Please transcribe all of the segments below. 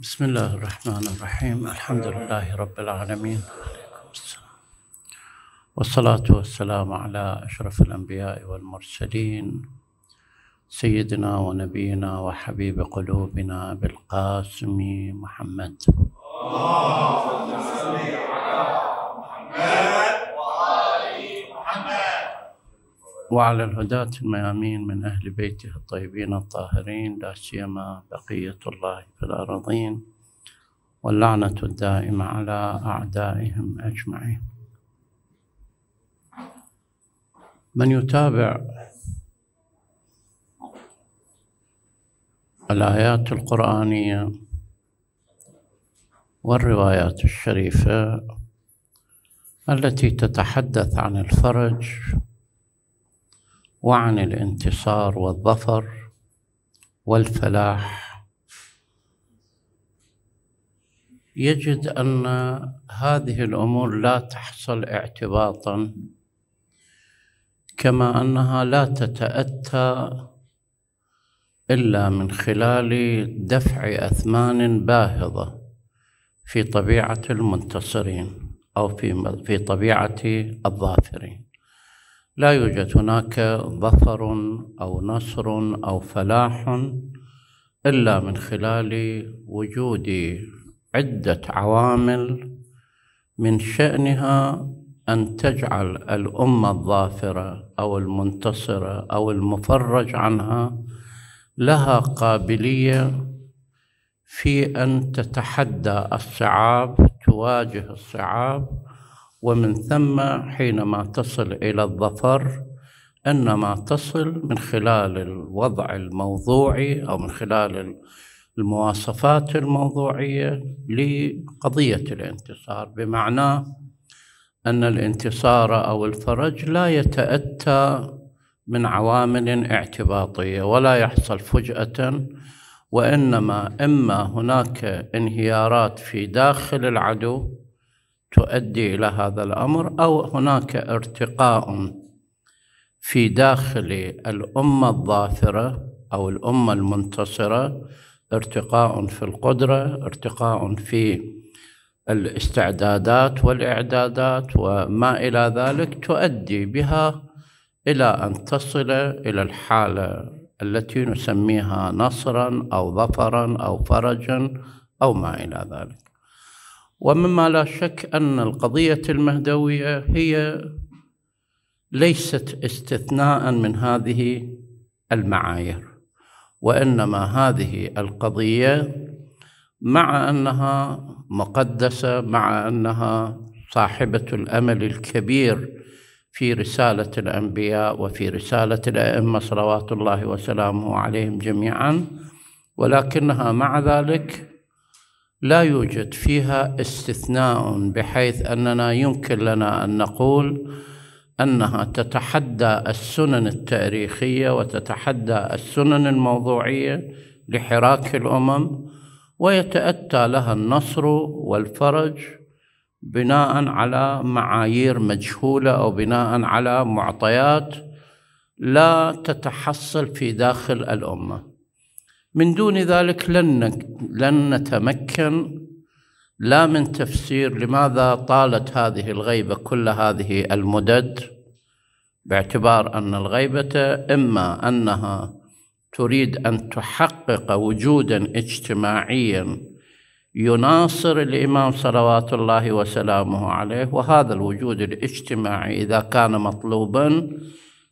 بسم الله الرحمن الرحيم الحمد لله رب العالمين والصلاة والسلام على أشرف الأنبياء والمرسلين سيدنا ونبينا وحبيب قلوبنا بالقاسم محمد اللهم صل على محمد وعلى الهداة الميامين من أهل بيته الطيبين الطاهرين لا سيما بقية الله في الأراضين واللعنة الدائمة على أعدائهم أجمعين من يتابع الآيات القرآنية والروايات الشريفة التي تتحدث عن الفرج وعن الانتصار والظفر والفلاح يجد ان هذه الامور لا تحصل اعتباطا كما انها لا تتاتى الا من خلال دفع اثمان باهظه في طبيعه المنتصرين او في طبيعه الظافرين لا يوجد هناك ظفر او نصر او فلاح الا من خلال وجود عده عوامل من شانها ان تجعل الامه الظافره او المنتصره او المفرج عنها لها قابليه في ان تتحدى الصعاب تواجه الصعاب ومن ثم حينما تصل إلى الظفر إنما تصل من خلال الوضع الموضوعي أو من خلال المواصفات الموضوعية لقضية الانتصار بمعنى أن الانتصار أو الفرج لا يتأتى من عوامل اعتباطية ولا يحصل فجأة وإنما إما هناك انهيارات في داخل العدو تؤدي إلى هذا الأمر أو هناك ارتقاء في داخل الأمة الظافرة أو الأمة المنتصرة ارتقاء في القدرة ارتقاء في الاستعدادات والإعدادات وما إلى ذلك تؤدي بها إلى أن تصل إلى الحالة التي نسميها نصرا أو ظفرا أو فرجا أو ما إلى ذلك ومما لا شك أن القضية المهدوية هي ليست استثناء من هذه المعايير وإنما هذه القضية مع أنها مقدسة مع أنها صاحبة الأمل الكبير في رسالة الأنبياء وفي رسالة الأئمة صلوات الله وسلامه عليهم جميعا ولكنها مع ذلك لا يوجد فيها استثناء بحيث أننا يمكن لنا أن نقول أنها تتحدى السنن التاريخية وتتحدى السنن الموضوعية لحراك الأمم ويتأتى لها النصر والفرج بناء على معايير مجهولة أو بناء على معطيات لا تتحصل في داخل الأمة من دون ذلك لن لن نتمكن لا من تفسير لماذا طالت هذه الغيبه كل هذه المدد باعتبار ان الغيبه اما انها تريد ان تحقق وجودا اجتماعيا يناصر الامام صلوات الله وسلامه عليه وهذا الوجود الاجتماعي اذا كان مطلوبا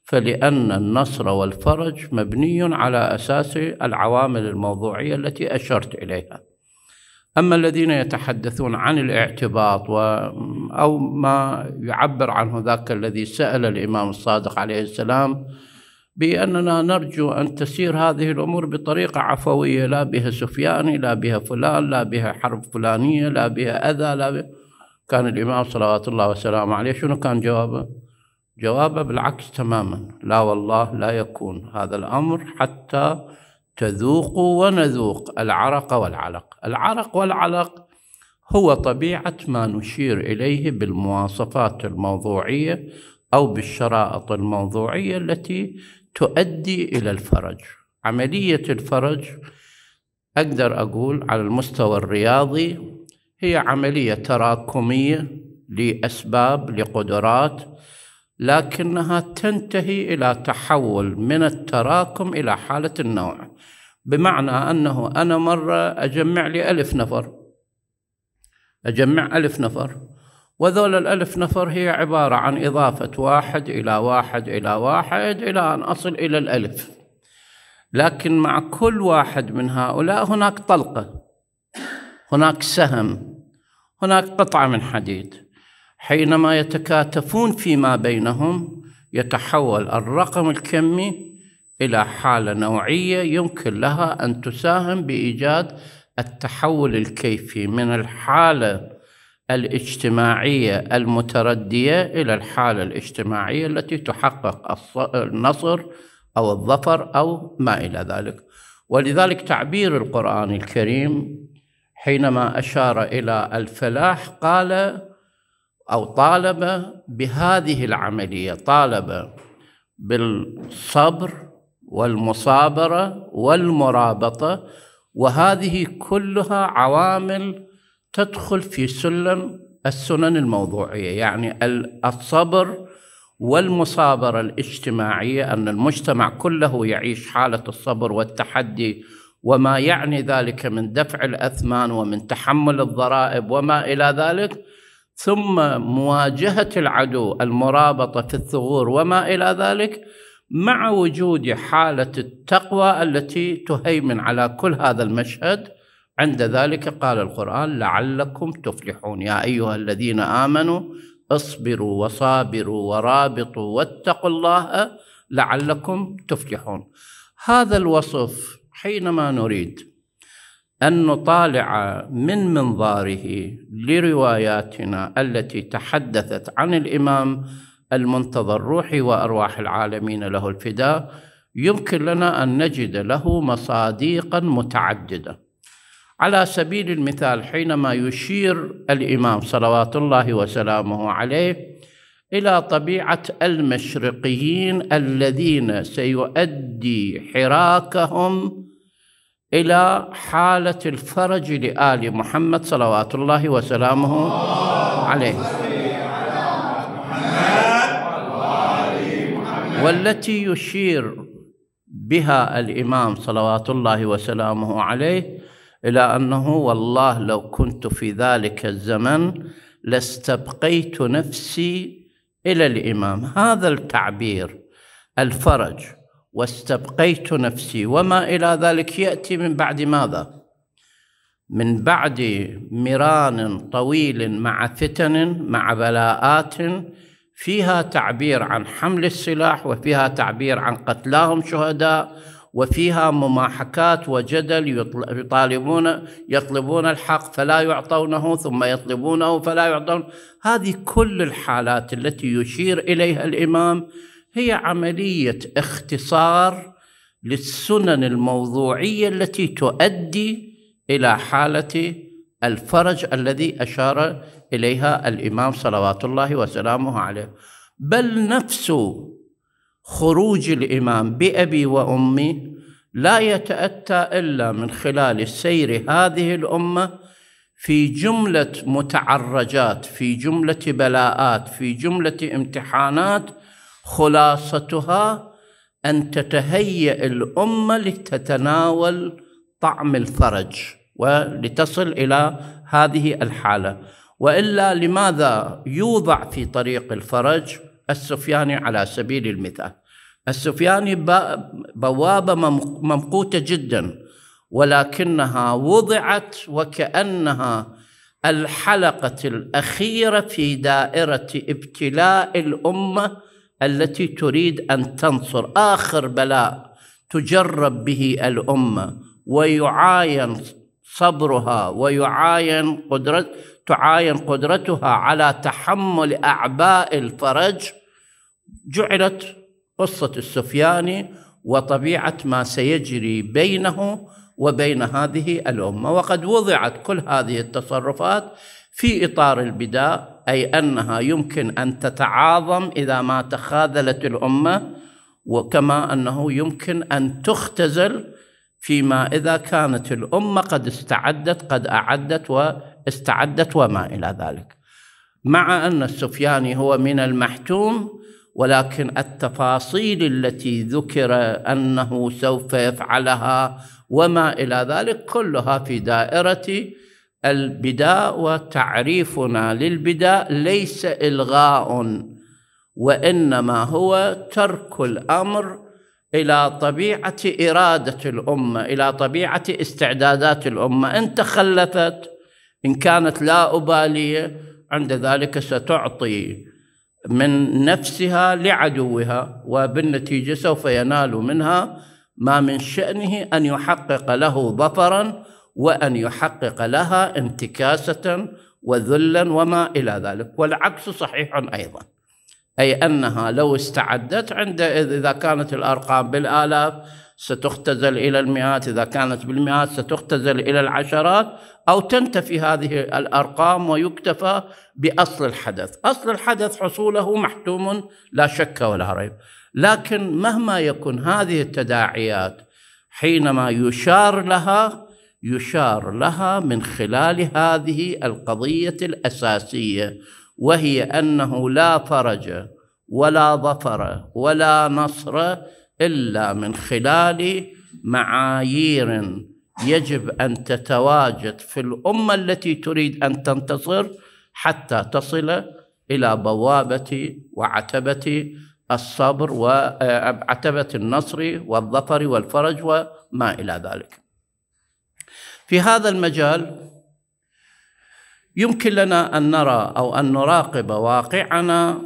فلأن النصر والفرج مبني على أساس العوامل الموضوعية التي أشرت إليها أما الذين يتحدثون عن الاعتباط و أو ما يعبر عنه ذاك الذي سأل الإمام الصادق عليه السلام بأننا نرجو أن تسير هذه الأمور بطريقة عفوية لا بها سفياني لا بها فلان لا بها حرب فلانية لا بها أذى لا بها كان الإمام صلوات الله وسلامه عليه شنو كان جوابه؟ جوابه بالعكس تماما لا والله لا يكون هذا الأمر حتى تذوقوا ونذوق العرق والعلق العرق والعلق هو طبيعة ما نشير إليه بالمواصفات الموضوعية أو بالشرائط الموضوعية التي تؤدي إلى الفرج عملية الفرج أقدر أقول على المستوى الرياضي هي عملية تراكمية لأسباب لقدرات لكنها تنتهي الى تحول من التراكم الى حاله النوع بمعنى انه انا مره اجمع لي الف نفر اجمع الف نفر وذول الألف نفر هي عبارة عن إضافة واحد إلى واحد إلى واحد إلى أن أصل إلى الألف لكن مع كل واحد من هؤلاء هناك طلقة هناك سهم هناك قطعة من حديد حينما يتكاتفون فيما بينهم يتحول الرقم الكمي إلى حالة نوعية يمكن لها أن تساهم بإيجاد التحول الكيفي من الحالة الاجتماعية المتردية إلى الحالة الاجتماعية التي تحقق النصر أو الظفر أو ما إلى ذلك ولذلك تعبير القرآن الكريم حينما أشار إلى الفلاح قال أو طالب بهذه العملية طالب بالصبر والمصابرة والمرابطة وهذه كلها عوامل تدخل في سلم السنن الموضوعية يعني الصبر والمصابرة الاجتماعية أن المجتمع كله يعيش حالة الصبر والتحدي وما يعني ذلك من دفع الأثمان ومن تحمل الضرائب وما إلى ذلك ثم مواجهة العدو المرابطة في الثغور وما إلى ذلك مع وجود حالة التقوى التي تهيمن على كل هذا المشهد عند ذلك قال القرآن لعلكم تفلحون يا أيها الذين آمنوا اصبروا وصابروا ورابطوا واتقوا الله لعلكم تفلحون هذا الوصف حينما نريد أن نطالع من منظاره لرواياتنا التي تحدثت عن الإمام المنتظر روحي وأرواح العالمين له الفداء يمكن لنا أن نجد له مصاديقا متعددة على سبيل المثال حينما يشير الإمام صلوات الله وسلامه عليه إلى طبيعة المشرقيين الذين سيؤدي حراكهم إلى حالة الفرج لآل محمد صلوات الله وسلامه عليه والتي يشير بها الإمام صلوات الله وسلامه عليه إلى أنه والله لو كنت في ذلك الزمن لاستبقيت نفسي إلى الإمام هذا التعبير الفرج واستبقيت نفسي وما إلى ذلك يأتي من بعد ماذا؟ من بعد مران طويل مع فتن مع بلاءات فيها تعبير عن حمل السلاح وفيها تعبير عن قتلاهم شهداء وفيها مماحكات وجدل يطالبون يطلبون الحق فلا يعطونه ثم يطلبونه فلا يعطون هذه كل الحالات التي يشير اليها الامام هي عمليه اختصار للسنن الموضوعيه التي تؤدي الى حاله الفرج الذي اشار اليها الامام صلوات الله وسلامه عليه بل نفس خروج الامام بابي وامي لا يتاتى الا من خلال سير هذه الامه في جمله متعرجات في جمله بلاءات في جمله امتحانات خلاصتها ان تتهيأ الامه لتتناول طعم الفرج ولتصل الى هذه الحاله والا لماذا يوضع في طريق الفرج السفياني على سبيل المثال السفياني بوابه ممقوته جدا ولكنها وضعت وكانها الحلقه الاخيره في دائره ابتلاء الامه التي تريد ان تنصر اخر بلاء تجرب به الامه ويعاين صبرها ويعاين قدرت تعاين قدرتها على تحمل اعباء الفرج جعلت قصه السفياني وطبيعه ما سيجري بينه وبين هذه الامه وقد وضعت كل هذه التصرفات في اطار البداء اي انها يمكن ان تتعاظم اذا ما تخاذلت الامه وكما انه يمكن ان تختزل فيما اذا كانت الامه قد استعدت قد اعدت واستعدت وما الى ذلك مع ان السفياني هو من المحتوم ولكن التفاصيل التي ذكر انه سوف يفعلها وما الى ذلك كلها في دائره البداء وتعريفنا للبداء ليس إلغاء وإنما هو ترك الأمر إلى طبيعة إرادة الأمة إلى طبيعة استعدادات الأمة إن تخلفت إن كانت لا أبالية عند ذلك ستعطي من نفسها لعدوها وبالنتيجة سوف ينال منها ما من شأنه أن يحقق له ظفرا وأن يحقق لها انتكاسة وذلا وما إلى ذلك والعكس صحيح أيضا أي أنها لو استعدت عند إذا كانت الأرقام بالآلاف ستختزل إلى المئات إذا كانت بالمئات ستختزل إلى العشرات أو تنتفي هذه الأرقام ويكتفى بأصل الحدث أصل الحدث حصوله محتوم لا شك ولا ريب لكن مهما يكون هذه التداعيات حينما يشار لها يشار لها من خلال هذه القضيه الاساسيه وهي انه لا فرج ولا ظفر ولا نصر الا من خلال معايير يجب ان تتواجد في الامه التي تريد ان تنتصر حتى تصل الى بوابه وعتبه الصبر وعتبه النصر والظفر والفرج وما الى ذلك في هذا المجال يمكن لنا أن نرى أو أن نراقب واقعنا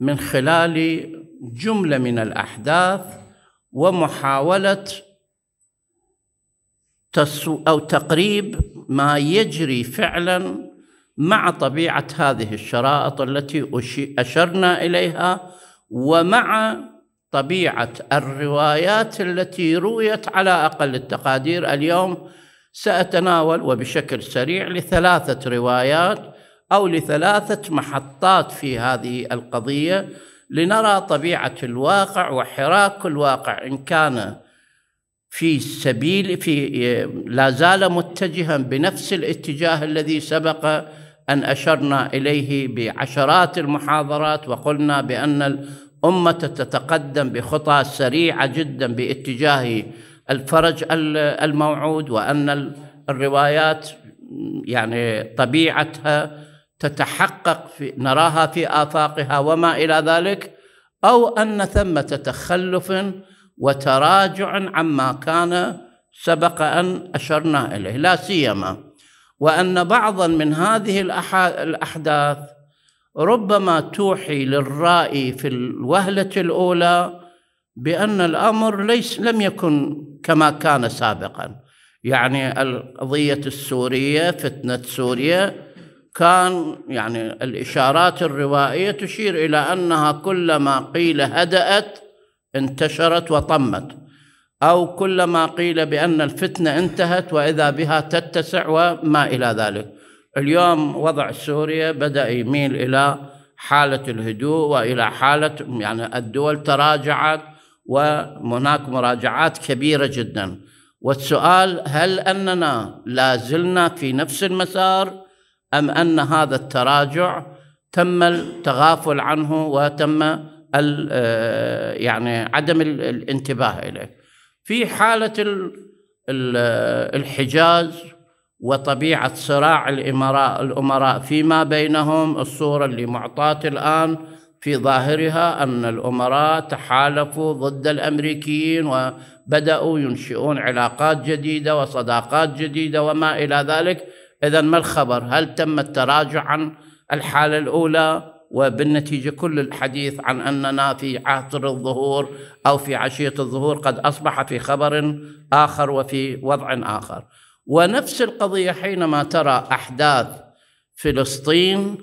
من خلال جملة من الأحداث ومحاولة أو تقريب ما يجري فعلا مع طبيعة هذه الشرائط التي أشرنا إليها ومع طبيعة الروايات التي رويت على أقل التقادير اليوم سأتناول وبشكل سريع لثلاثة روايات أو لثلاثة محطات في هذه القضية لنرى طبيعة الواقع وحراك الواقع إن كان في سبيل في لا زال متجها بنفس الاتجاه الذي سبق أن أشرنا إليه بعشرات المحاضرات وقلنا بأن الأمة تتقدم بخطى سريعة جدا باتجاه الفرج الموعود وأن الروايات يعني طبيعتها تتحقق في نراها في آفاقها وما إلى ذلك أو أن ثمة تخلف وتراجع عما كان سبق أن أشرنا إليه لا سيما وأن بعضا من هذه الأحداث ربما توحي للرائي في الوهلة الأولى بأن الأمر ليس لم يكن كما كان سابقا يعني القضية السورية فتنة سوريا كان يعني الإشارات الروائية تشير إلى أنها كلما قيل هدأت انتشرت وطمت أو كلما قيل بأن الفتنة انتهت وإذا بها تتسع وما إلى ذلك اليوم وضع سوريا بدأ يميل إلى حالة الهدوء وإلى حالة يعني الدول تراجعت وهناك مراجعات كبيرة جدا والسؤال هل أننا لا زلنا في نفس المسار أم أن هذا التراجع تم التغافل عنه وتم آه، يعني عدم الانتباه إليه في حالة الحجاز وطبيعة صراع الأمراء فيما بينهم الصورة اللي معطاة الآن في ظاهرها أن الأمراء تحالفوا ضد الأمريكيين وبدأوا ينشئون علاقات جديدة وصداقات جديدة وما إلى ذلك إذا ما الخبر هل تم التراجع عن الحالة الأولى وبالنتيجة كل الحديث عن أننا في عصر الظهور أو في عشية الظهور قد أصبح في خبر آخر وفي وضع آخر ونفس القضية حينما ترى أحداث فلسطين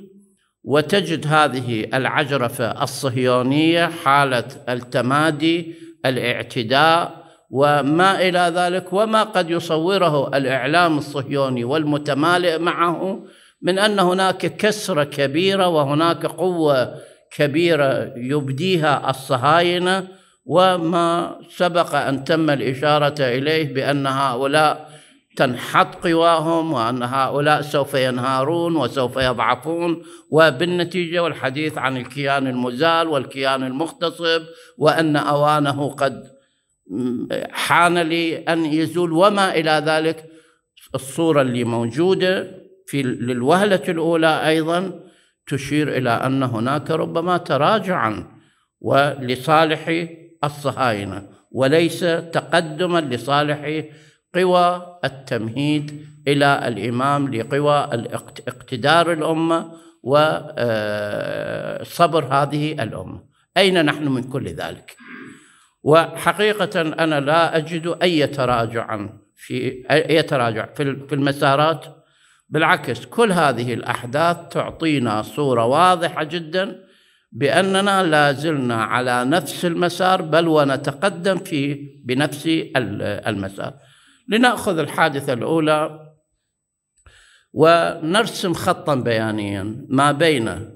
وتجد هذه العجرفة الصهيونية حالة التمادي الاعتداء وما إلى ذلك وما قد يصوره الإعلام الصهيوني والمتمالئ معه من أن هناك كسرة كبيرة وهناك قوة كبيرة يبديها الصهاينة وما سبق أن تم الإشارة إليه بأن هؤلاء تنحط قواهم وأن هؤلاء سوف ينهارون وسوف يضعفون وبالنتيجة والحديث عن الكيان المزال والكيان المغتصب وأن أوانه قد حان لي أن يزول وما إلى ذلك الصورة اللي موجودة في للوهلة الأولى أيضا تشير إلى أن هناك ربما تراجعا ولصالح الصهاينة وليس تقدما لصالح قوى التمهيد الى الامام لقوى اقتدار الامه وصبر آه، هذه الامه اين نحن من كل ذلك وحقيقه انا لا اجد اي تراجع في اي تراجع في المسارات بالعكس كل هذه الاحداث تعطينا صوره واضحه جدا باننا لا زلنا على نفس المسار بل ونتقدم في بنفس المسار لنأخذ الحادثة الأولى ونرسم خطا بيانيا ما بين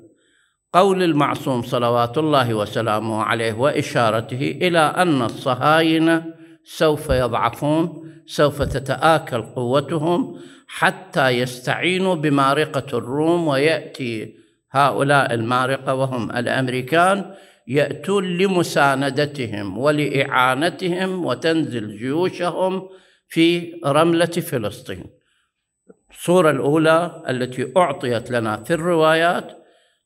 قول المعصوم صلوات الله وسلامه عليه وإشارته إلى أن الصهاينة سوف يضعفون سوف تتآكل قوتهم حتى يستعينوا بمارقة الروم ويأتي هؤلاء المارقة وهم الأمريكان يأتون لمساندتهم ولإعانتهم وتنزل جيوشهم في رملة فلسطين الصورة الأولى التي أعطيت لنا في الروايات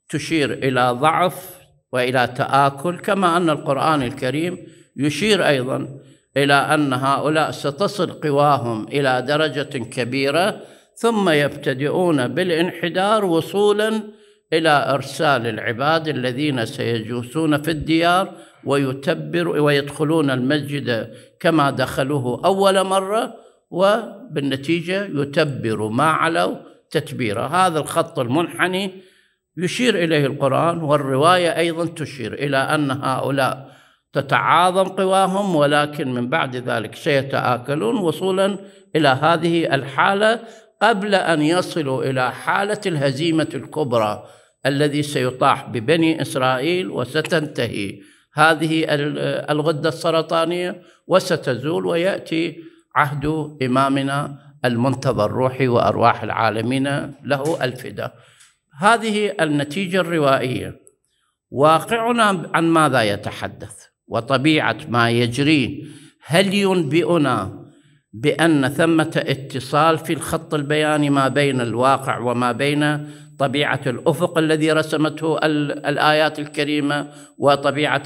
تشير إلى ضعف وإلى تآكل كما أن القرآن الكريم يشير أيضا إلى أن هؤلاء ستصل قواهم إلى درجة كبيرة ثم يبتدئون بالانحدار وصولا إلى إرسال العباد الذين سيجوسون في الديار ويتبر ويدخلون المسجد كما دخلوه أول مرة وبالنتيجة يتبر ما علوا تتبيرا هذا الخط المنحني يشير إليه القرآن والرواية أيضا تشير إلى أن هؤلاء تتعاظم قواهم ولكن من بعد ذلك سيتآكلون وصولا إلى هذه الحالة قبل أن يصلوا إلى حالة الهزيمة الكبرى الذي سيطاح ببني إسرائيل وستنتهي هذه آه، الغده السرطانيه وستزول وياتي عهد امامنا المنتظر روحي وارواح العالمين له الفداء. هذه النتيجه الروائيه واقعنا عن ماذا يتحدث وطبيعه ما يجريه هل ينبئنا بان ثمه اتصال في الخط البياني ما بين الواقع وما بين طبيعه الافق الذي رسمته الايات الكريمه وطبيعه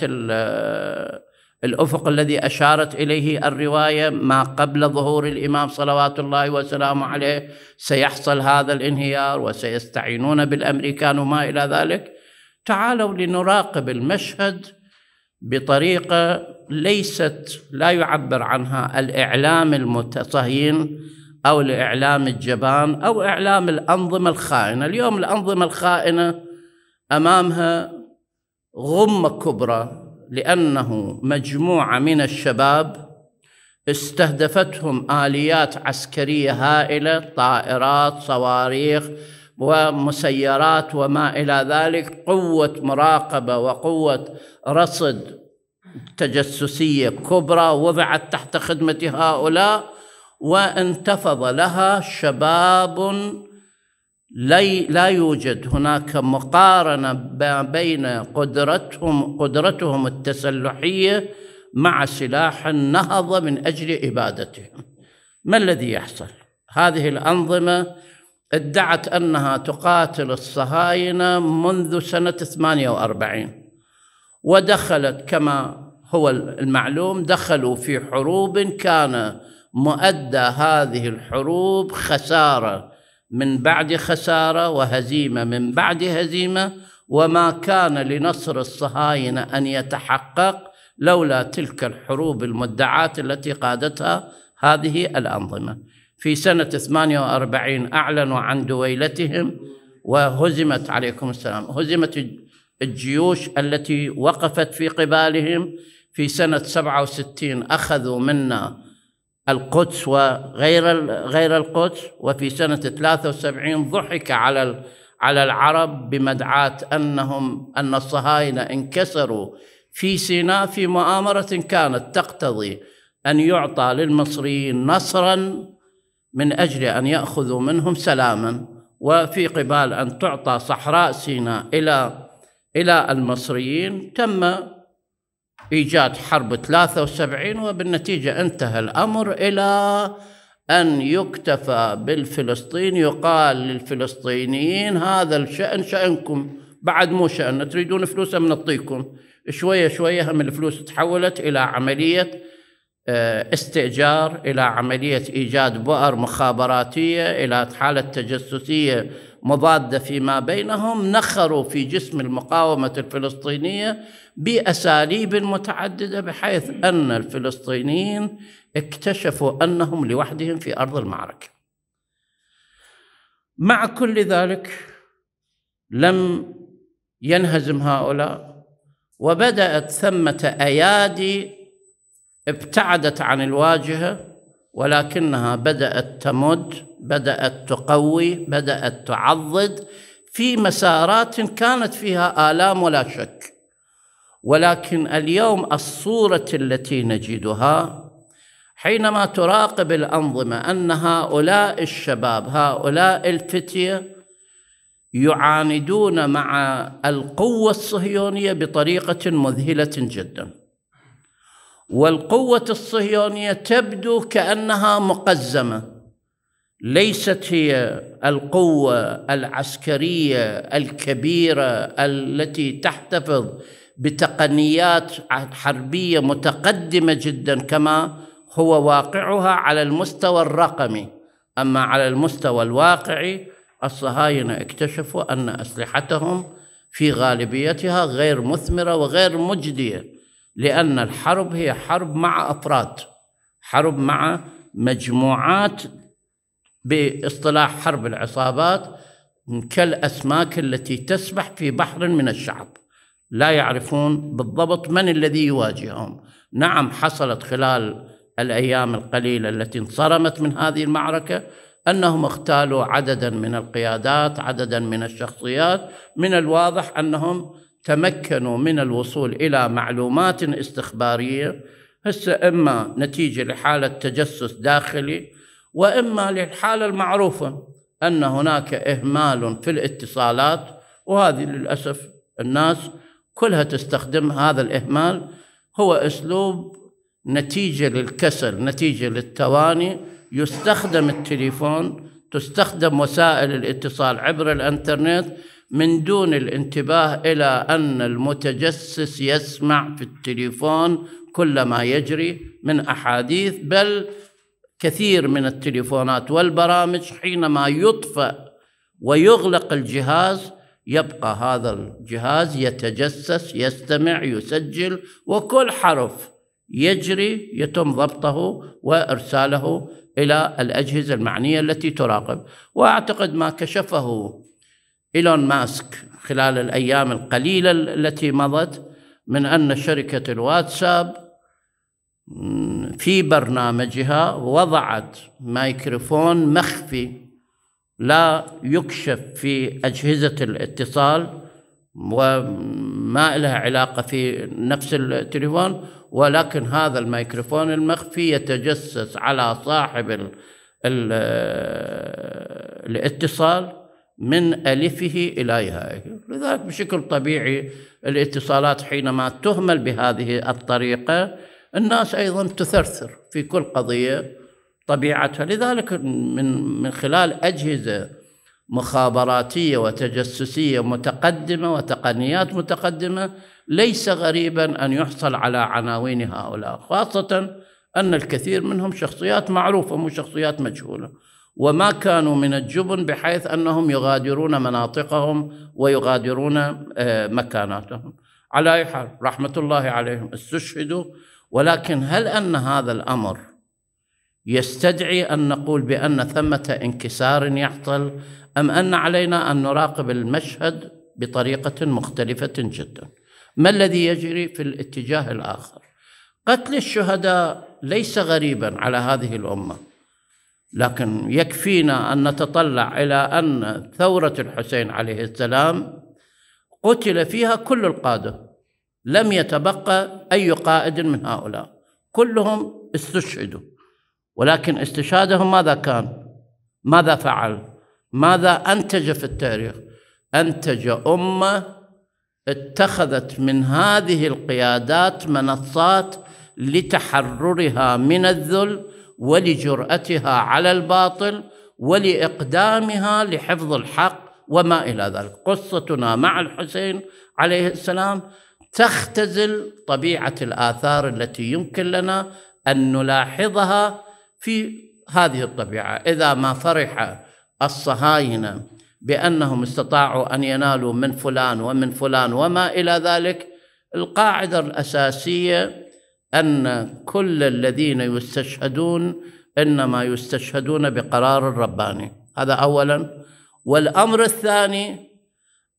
الافق الذي اشارت اليه الروايه ما قبل ظهور الامام صلوات الله وسلامه عليه سيحصل هذا الانهيار وسيستعينون بالامريكان وما الى ذلك تعالوا لنراقب المشهد بطريقه ليست لا يعبر عنها الاعلام المتصهين أو لإعلام الجبان أو إعلام الأنظمة الخائنة اليوم الأنظمة الخائنة أمامها غمة كبرى لأنه مجموعة من الشباب استهدفتهم آليات عسكرية هائلة طائرات صواريخ ومسيرات وما إلى ذلك قوة مراقبة وقوة رصد تجسسية كبرى وضعت تحت خدمة هؤلاء وانتفض لها شباب لا يوجد هناك مقارنة بين قدرتهم قدرتهم التسلحية مع سلاح النهضة من أجل إبادتهم ما الذي يحصل؟ هذه الأنظمة ادعت أنها تقاتل الصهاينة منذ سنة 48 ودخلت كما هو المعلوم دخلوا في حروب كان مؤدى هذه الحروب خساره من بعد خساره وهزيمه من بعد هزيمه وما كان لنصر الصهاينه ان يتحقق لولا تلك الحروب المدعاه التي قادتها هذه الانظمه. في سنه 48 اعلنوا عن دويلتهم وهزمت عليكم السلام هزمت الجيوش التي وقفت في قبالهم في سنه 67 اخذوا منا القدس وغير غير القدس وفي سنة 73 ضحك على على العرب بمدعاة أنهم أن الصهاينة انكسروا في سيناء في مؤامرة كانت تقتضي أن يعطى للمصريين نصرا من أجل أن يأخذوا منهم سلاما وفي قبال أن تعطى صحراء سيناء إلى إلى المصريين تم إيجاد حرب 73 وبالنتيجة انتهى الأمر إلى أن يكتفى بالفلسطين يقال للفلسطينيين هذا الشأن شأنكم بعد مو شأن تريدون فلوس من نعطيكم شوية شوية هم الفلوس تحولت إلى عملية آه، استئجار إلى عملية إيجاد بؤر مخابراتية إلى حالة تجسسية مضادة فيما بينهم نخروا في جسم المقاومة الفلسطينية بأساليب متعددة بحيث أن الفلسطينيين اكتشفوا أنهم لوحدهم في أرض المعركة مع كل ذلك لم ينهزم هؤلاء وبدأت ثمة أيادي ابتعدت عن الواجهة ولكنها بدأت تمد بدأت تقوي بدأت تعضد في مسارات كانت فيها آلام ولا شك ولكن اليوم الصورة التي نجدها حينما تراقب الأنظمة أن هؤلاء الشباب هؤلاء الفتية يعاندون مع القوة الصهيونية بطريقة مذهلة جداً والقوة الصهيونية تبدو كأنها مقزمة ليست هي القوة العسكرية الكبيرة التي تحتفظ بتقنيات حربية متقدمة جدا كما هو واقعها على المستوى الرقمي أما على المستوى الواقعي الصهاينة اكتشفوا أن أسلحتهم في غالبيتها غير مثمرة وغير مجدية لأن الحرب هي حرب مع أفراد حرب مع مجموعات باصطلاح حرب العصابات كالأسماك التي تسبح في بحر من الشعب لا يعرفون بالضبط من الذي يواجههم نعم حصلت خلال الأيام القليلة التي انصرمت من هذه المعركة أنهم اغتالوا عددا من القيادات عددا من الشخصيات من الواضح أنهم تمكنوا من الوصول إلى معلومات استخبارية هسه إما نتيجة لحالة تجسس داخلي وإما للحالة المعروفة أن هناك إهمال في الاتصالات وهذه للأسف الناس كلها تستخدم هذا الإهمال هو أسلوب نتيجة للكسل نتيجة للتواني يستخدم التليفون تستخدم وسائل الاتصال عبر الانترنت من دون الانتباه إلى أن المتجسس يسمع في التليفون كل ما يجري من أحاديث بل كثير من التليفونات والبرامج حينما يطفأ ويغلق الجهاز يبقى هذا الجهاز يتجسس يستمع يسجل وكل حرف يجري يتم ضبطه وارساله الى الاجهزه المعنيه التي تراقب واعتقد ما كشفه إيلون ماسك خلال الأيام القليلة التي مضت من أن شركة الواتساب في برنامجها وضعت مايكروفون مخفي لا يكشف في أجهزة الاتصال وما لها علاقة في نفس التليفون ولكن هذا الميكروفون المخفي يتجسس على صاحب الاتصال من ألفه إلى يائه لذلك بشكل طبيعي الاتصالات حينما تهمل بهذه الطريقة الناس أيضا تثرثر في كل قضية طبيعتها لذلك من من خلال أجهزة مخابراتية وتجسسية متقدمة وتقنيات متقدمة ليس غريبا أن يحصل على عناوين هؤلاء خاصة أن الكثير منهم شخصيات معروفة مو شخصيات مجهولة وما كانوا من الجبن بحيث انهم يغادرون مناطقهم ويغادرون آه، مكاناتهم على اي حال رحمه الله عليهم استشهدوا ولكن هل ان هذا الامر يستدعي ان نقول بان ثمه انكسار يحصل ام ان علينا ان نراقب المشهد بطريقه مختلفه جدا ما الذي يجري في الاتجاه الاخر قتل الشهداء ليس غريبا على هذه الامه لكن يكفينا أن نتطلع إلى أن ثورة الحسين عليه السلام قتل فيها كل القادة لم يتبقى أي قائد من هؤلاء كلهم استشهدوا ولكن استشهادهم ماذا كان ماذا فعل ماذا أنتج في التاريخ أنتج أمة اتخذت من هذه القيادات منصات لتحررها من الذل ولجرأتها على الباطل ولإقدامها لحفظ الحق وما إلى ذلك قصتنا مع الحسين عليه السلام تختزل طبيعة الآثار التي يمكن لنا أن نلاحظها في هذه الطبيعة إذا ما فرح الصهاينة بأنهم استطاعوا أن ينالوا من فلان ومن فلان وما إلى ذلك القاعدة الأساسية أن كل الذين يستشهدون إنما يستشهدون بقرار رباني هذا أولا والأمر الثاني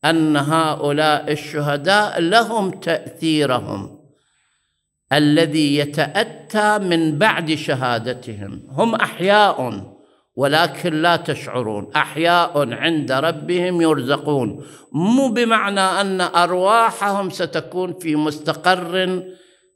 أن هؤلاء الشهداء لهم تأثيرهم الذي يتأتى من بعد شهادتهم هم أحياء ولكن لا تشعرون احياء عند ربهم يرزقون مو بمعنى ان ارواحهم ستكون في مستقر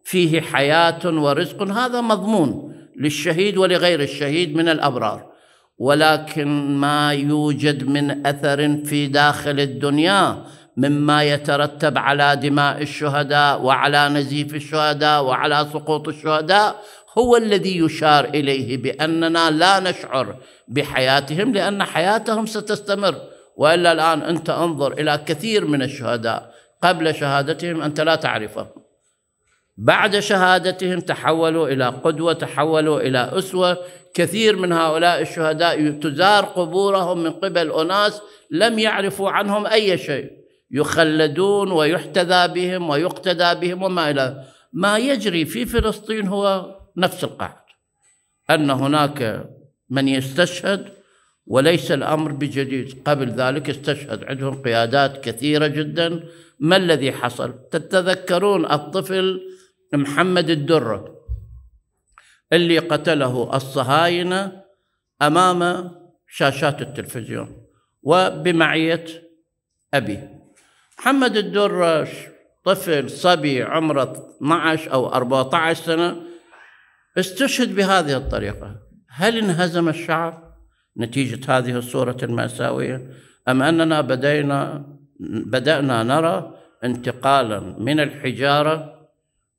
فيه حياه ورزق هذا مضمون للشهيد ولغير الشهيد من الابرار ولكن ما يوجد من اثر في داخل الدنيا مما يترتب على دماء الشهداء وعلى نزيف الشهداء وعلى سقوط الشهداء هو الذي يشار اليه باننا لا نشعر بحياتهم لان حياتهم ستستمر والا الان انت انظر الى كثير من الشهداء قبل شهادتهم انت لا تعرفهم بعد شهادتهم تحولوا الى قدوه تحولوا الى اسوه كثير من هؤلاء الشهداء تزار قبورهم من قبل اناس لم يعرفوا عنهم اي شيء يخلدون ويحتذى بهم ويقتدى بهم وما الى ما يجري في فلسطين هو نفس القاعده ان هناك من يستشهد وليس الامر بجديد قبل ذلك استشهد عندهم قيادات كثيره جدا ما الذي حصل تتذكرون الطفل محمد الدره اللي قتله الصهاينه امام شاشات التلفزيون وبمعيه ابي محمد الدره طفل صبي عمره 12 او 14 سنه استشهد بهذه الطريقه هل انهزم الشعب نتيجه هذه الصوره الماساويه ام اننا بدينا بدانا نرى انتقالا من الحجاره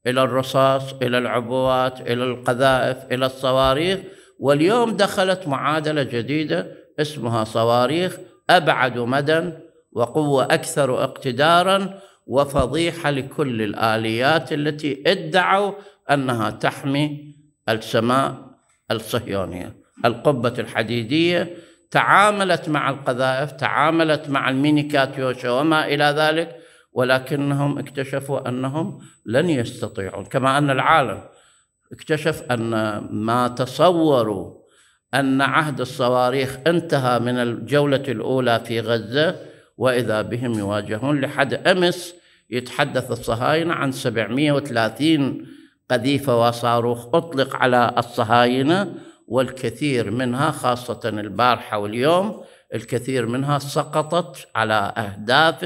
إلى الرصاص إلى العبوات إلى القذائف إلى الصواريخ واليوم دخلت معادلة جديدة اسمها صواريخ أبعد مدى وقوة أكثر اقتدارا وفضيحة لكل الآليات التي ادعوا أنها تحمي السماء الصهيونية القبة الحديدية تعاملت مع القذائف تعاملت مع المينيكات يوشا وما إلى ذلك ولكنهم اكتشفوا انهم لن يستطيعون كما ان العالم اكتشف ان ما تصوروا ان عهد الصواريخ انتهى من الجوله الاولى في غزه واذا بهم يواجهون لحد امس يتحدث الصهاينه عن 730 قذيفه وصاروخ اطلق على الصهاينه والكثير منها خاصه البارحه واليوم الكثير منها سقطت على اهداف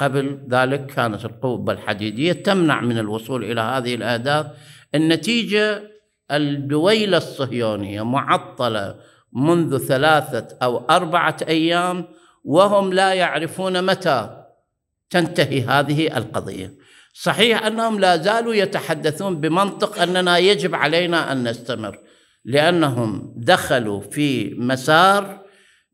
قبل ذلك كانت القبة الحديدية تمنع من الوصول إلى هذه الأهداف النتيجة الدويلة الصهيونية معطلة منذ ثلاثة أو أربعة أيام وهم لا يعرفون متى تنتهي هذه القضية صحيح أنهم لا زالوا يتحدثون بمنطق أننا يجب علينا أن نستمر لأنهم دخلوا في مسار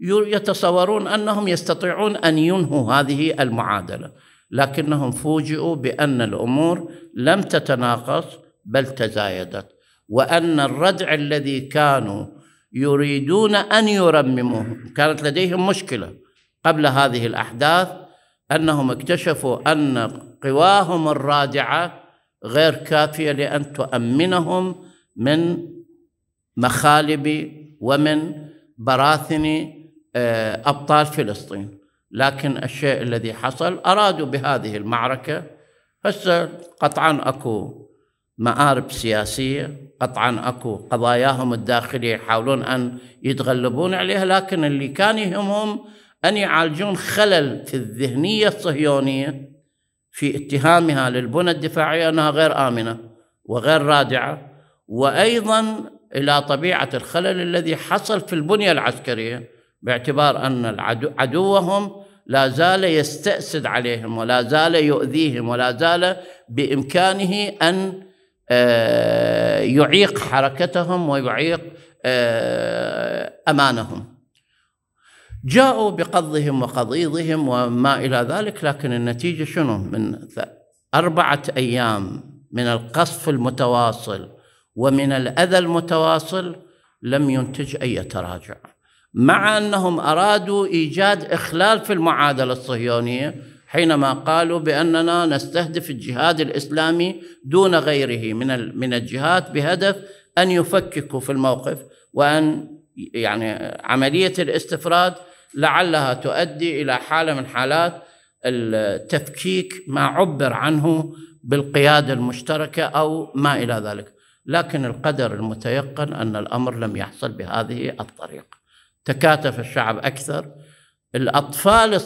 يتصورون انهم يستطيعون ان ينهوا هذه المعادله لكنهم فوجئوا بان الامور لم تتناقص بل تزايدت وان الردع الذي كانوا يريدون ان يرمموه كانت لديهم مشكله قبل هذه الاحداث انهم اكتشفوا ان قواهم الرادعه غير كافيه لان تؤمنهم من مخالب ومن براثن آه، أبطال فلسطين لكن الشيء الذي حصل أرادوا بهذه المعركة هسه قطعا أكو مآرب سياسية قطعا أكو قضاياهم الداخلية يحاولون أن يتغلبون عليها لكن اللي كان يهمهم أن يعالجون خلل في الذهنية الصهيونية في اتهامها للبنى الدفاعية أنها غير آمنة وغير رادعة وأيضا إلى طبيعة الخلل الذي حصل في البنية العسكرية باعتبار أن العدو عدوهم لا زال يستأسد عليهم ولا زال يؤذيهم ولا زال بإمكانه أن آه، يعيق حركتهم ويعيق آه، أمانهم جاءوا بقضهم وقضيضهم وما إلى ذلك لكن النتيجة شنو من أربعة أيام من القصف المتواصل ومن الأذى المتواصل لم ينتج أي تراجع مع انهم ارادوا ايجاد اخلال في المعادله الصهيونيه حينما قالوا باننا نستهدف الجهاد الاسلامي دون غيره من من الجهات بهدف ان يفككوا في الموقف وان يعني عمليه الاستفراد لعلها تؤدي الى حاله من حالات التفكيك ما عبر عنه بالقياده المشتركه او ما الى ذلك لكن القدر المتيقن ان الامر لم يحصل بهذه الطريقه تكاتف الشعب اكثر الاطفال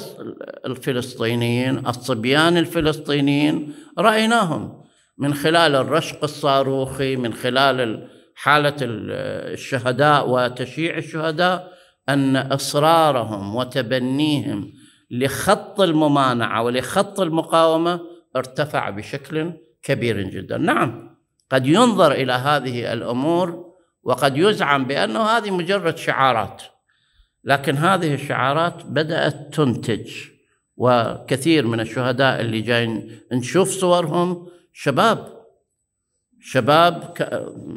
الفلسطينيين الصبيان الفلسطينيين رايناهم من خلال الرشق الصاروخي من خلال حاله الشهداء وتشييع الشهداء ان اصرارهم وتبنيهم لخط الممانعه ولخط المقاومه ارتفع بشكل كبير جدا نعم قد ينظر الى هذه الامور وقد يزعم بانه هذه مجرد شعارات لكن هذه الشعارات بدأت تنتج وكثير من الشهداء اللي جايين نشوف صورهم شباب شباب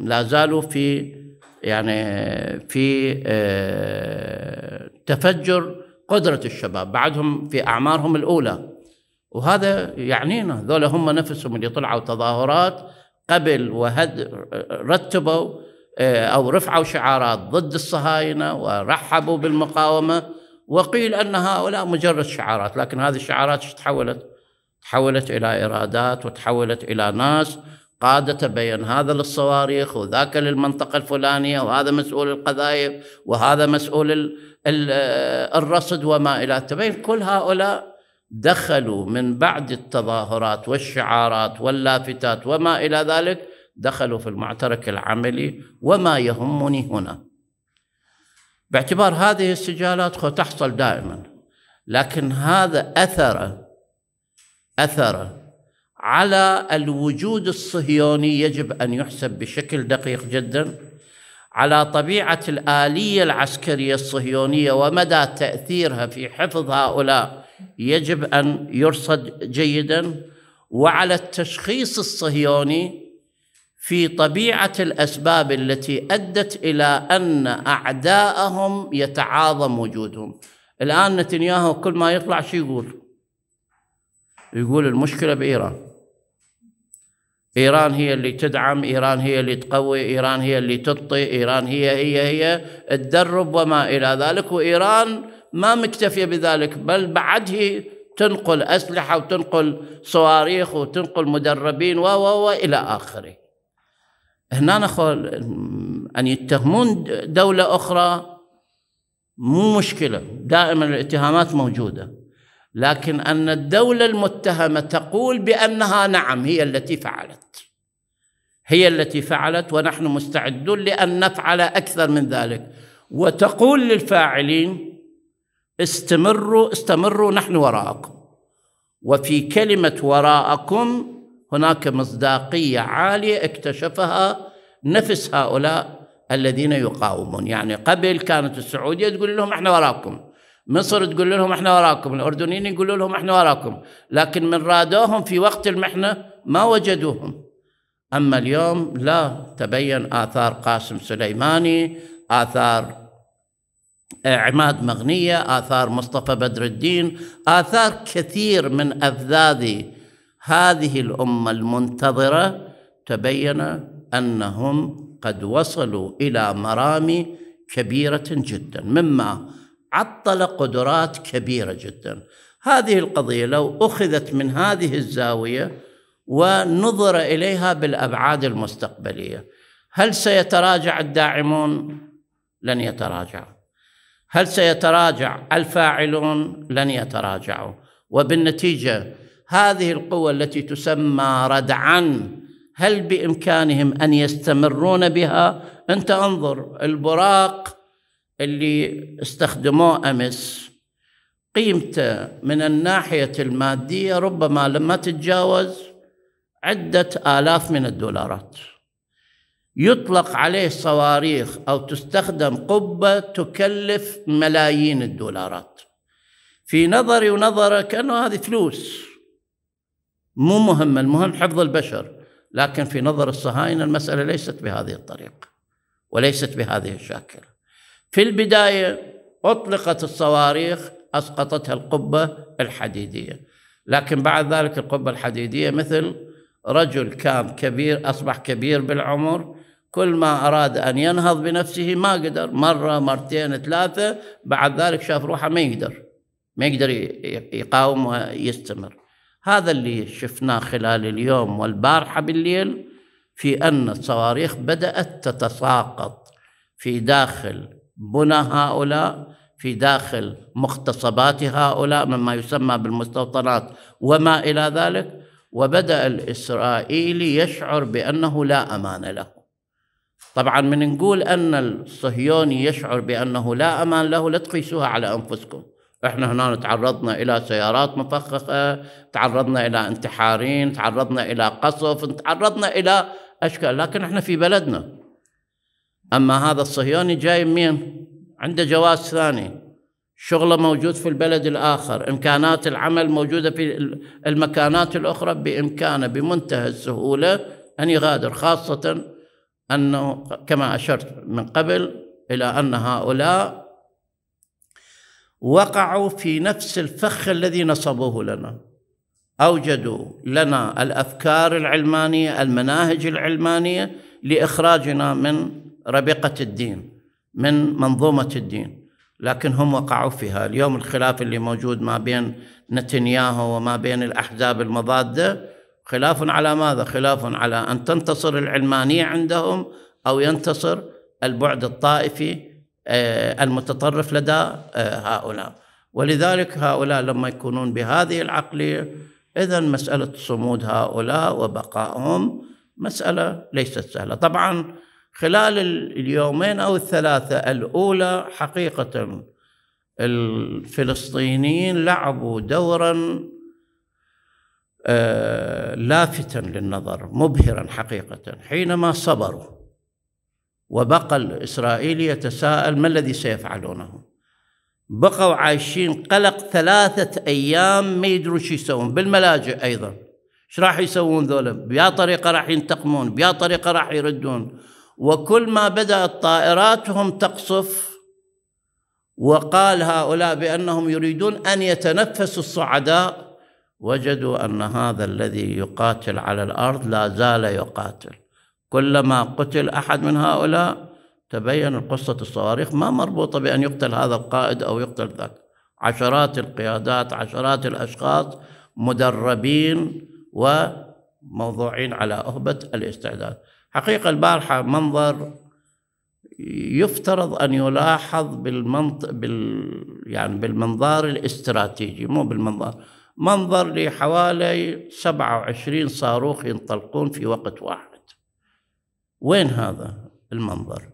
لا زالوا في يعني في آه، تفجر قدرة الشباب بعدهم في أعمارهم الأولى وهذا يعنينا ذولا هم نفسهم اللي طلعوا تظاهرات قبل وهد رتبوا آه، أو رفعوا شعارات ضد الصهاينة ورحبوا بالمقاومة وقيل أن هؤلاء مجرد شعارات لكن هذه الشعارات تحولت تحولت إلى إرادات وتحولت إلى ناس قادة بين هذا للصواريخ وذاك للمنطقة الفلانية وهذا مسؤول القذائف وهذا مسؤول آه، الرصد وما إلى تبين كل هؤلاء دخلوا من بعد التظاهرات والشعارات واللافتات وما إلى ذلك دخلوا في المعترك العملي وما يهمني هنا باعتبار هذه السجالات تحصل دائما لكن هذا أثر أثر على الوجود الصهيوني يجب أن يحسب بشكل دقيق جدا على طبيعة الآلية العسكرية الصهيونية ومدى تأثيرها في حفظ هؤلاء يجب أن يرصد جيدا وعلى التشخيص الصهيوني في طبيعه الاسباب التي ادت الى ان اعداءهم يتعاظم وجودهم الان نتنياهو كل ما يطلع شو يقول يقول المشكله بايران ايران هي اللي تدعم ايران هي اللي تقوي ايران هي اللي تبطئ ايران هي هي هي تدرب وما الى ذلك وايران ما مكتفيه بذلك بل بعده تنقل اسلحه وتنقل صواريخ وتنقل مدربين و و الى اخره هنا أخوة أن يتهمون دولة أخرى مو مشكلة دائما الاتهامات موجودة لكن أن الدولة المتهمة تقول بأنها نعم هي التي فعلت هي التي فعلت ونحن مستعدون لأن نفعل أكثر من ذلك وتقول للفاعلين استمروا استمروا نحن وراءكم وفي كلمة وراءكم هناك مصداقيه عاليه اكتشفها نفس هؤلاء الذين يقاومون يعني قبل كانت السعوديه تقول لهم احنا وراكم مصر تقول لهم احنا وراكم الاردنيين يقولوا لهم احنا وراكم لكن من رادوهم في وقت المحنه ما وجدوهم اما اليوم لا تبين اثار قاسم سليماني اثار عماد مغنيه اثار مصطفى بدر الدين اثار كثير من افذاذ هذه الامه المنتظره تبين انهم قد وصلوا الى مرامي كبيره جدا مما عطل قدرات كبيره جدا هذه القضيه لو اخذت من هذه الزاويه ونظر اليها بالابعاد المستقبليه هل سيتراجع الداعمون لن يتراجعوا هل سيتراجع الفاعلون لن يتراجعوا وبالنتيجه هذه القوة التي تسمى ردعا هل بإمكانهم أن يستمرون بها؟ أنت انظر البراق اللي استخدموه أمس قيمته من الناحية المادية ربما لما تتجاوز عدة آلاف من الدولارات يطلق عليه صواريخ أو تستخدم قبة تكلف ملايين الدولارات في نظري ونظرك أنه هذه فلوس مو مهم المهم حفظ البشر لكن في نظر الصهاينة المسألة ليست بهذه الطريقة وليست بهذه الشاكلة في البداية أطلقت الصواريخ أسقطتها القبة الحديدية لكن بعد ذلك القبة الحديدية مثل رجل كان كبير أصبح كبير بالعمر كل ما أراد أن ينهض بنفسه ما قدر مرة مرتين ثلاثة بعد ذلك شاف روحه ما يقدر ما يقدر يقاوم ويستمر هذا اللي شفناه خلال اليوم والبارحة بالليل في أن الصواريخ بدأت تتساقط في داخل بنى هؤلاء في داخل مختصبات هؤلاء مما يسمى بالمستوطنات وما إلى ذلك وبدأ الإسرائيلي يشعر بأنه لا أمان له طبعا من نقول أن الصهيوني يشعر بأنه لا أمان له لا تقيسوها على أنفسكم احنا هنا تعرضنا الى سيارات مفخخه تعرضنا الى انتحارين تعرضنا الى قصف تعرضنا الى اشكال لكن احنا في بلدنا اما هذا الصهيوني جاي من عنده جواز ثاني شغله موجود في البلد الآخر إمكانات العمل موجودة في المكانات الأخرى بإمكانه بمنتهى السهولة أن يغادر خاصة أنه كما أشرت من قبل إلى أن هؤلاء وقعوا في نفس الفخ الذي نصبوه لنا أوجدوا لنا الأفكار العلمانية المناهج العلمانية لإخراجنا من ربقة الدين من منظومة الدين لكن هم وقعوا فيها اليوم الخلاف اللي موجود ما بين نتنياهو وما بين الأحزاب المضادة خلاف على ماذا؟ خلاف على أن تنتصر العلمانية عندهم أو ينتصر البعد الطائفي آه، المتطرف لدى آه، هؤلاء ولذلك هؤلاء لما يكونون بهذه العقلية إذا مسألة صمود هؤلاء وبقائهم مسألة ليست سهلة طبعا خلال اليومين أو الثلاثة الأولى حقيقة الفلسطينيين لعبوا دورا آه، لافتا للنظر مبهرا حقيقة حينما صبروا وبقى الإسرائيلي يتساءل ما الذي سيفعلونه بقوا عايشين قلق ثلاثة أيام ما يدروا شو يسوون بالملاجئ أيضا ايش راح يسوون ذولا بيا طريقة راح ينتقمون بيا طريقة راح يردون وكل ما بدأت طائراتهم تقصف وقال هؤلاء بأنهم يريدون أن يتنفسوا الصعداء وجدوا أن هذا الذي يقاتل على الأرض لا زال يقاتل كلما قتل أحد من هؤلاء تبين قصة الصواريخ ما مربوطة بأن يقتل هذا القائد أو يقتل ذاك عشرات القيادات عشرات الأشخاص مدربين وموضوعين على أهبة الاستعداد حقيقة البارحة منظر يفترض أن يلاحظ بالمنط... بال... يعني بالمنظار الاستراتيجي مو بالمنظار منظر لحوالي 27 صاروخ ينطلقون في وقت واحد وين هذا المنظر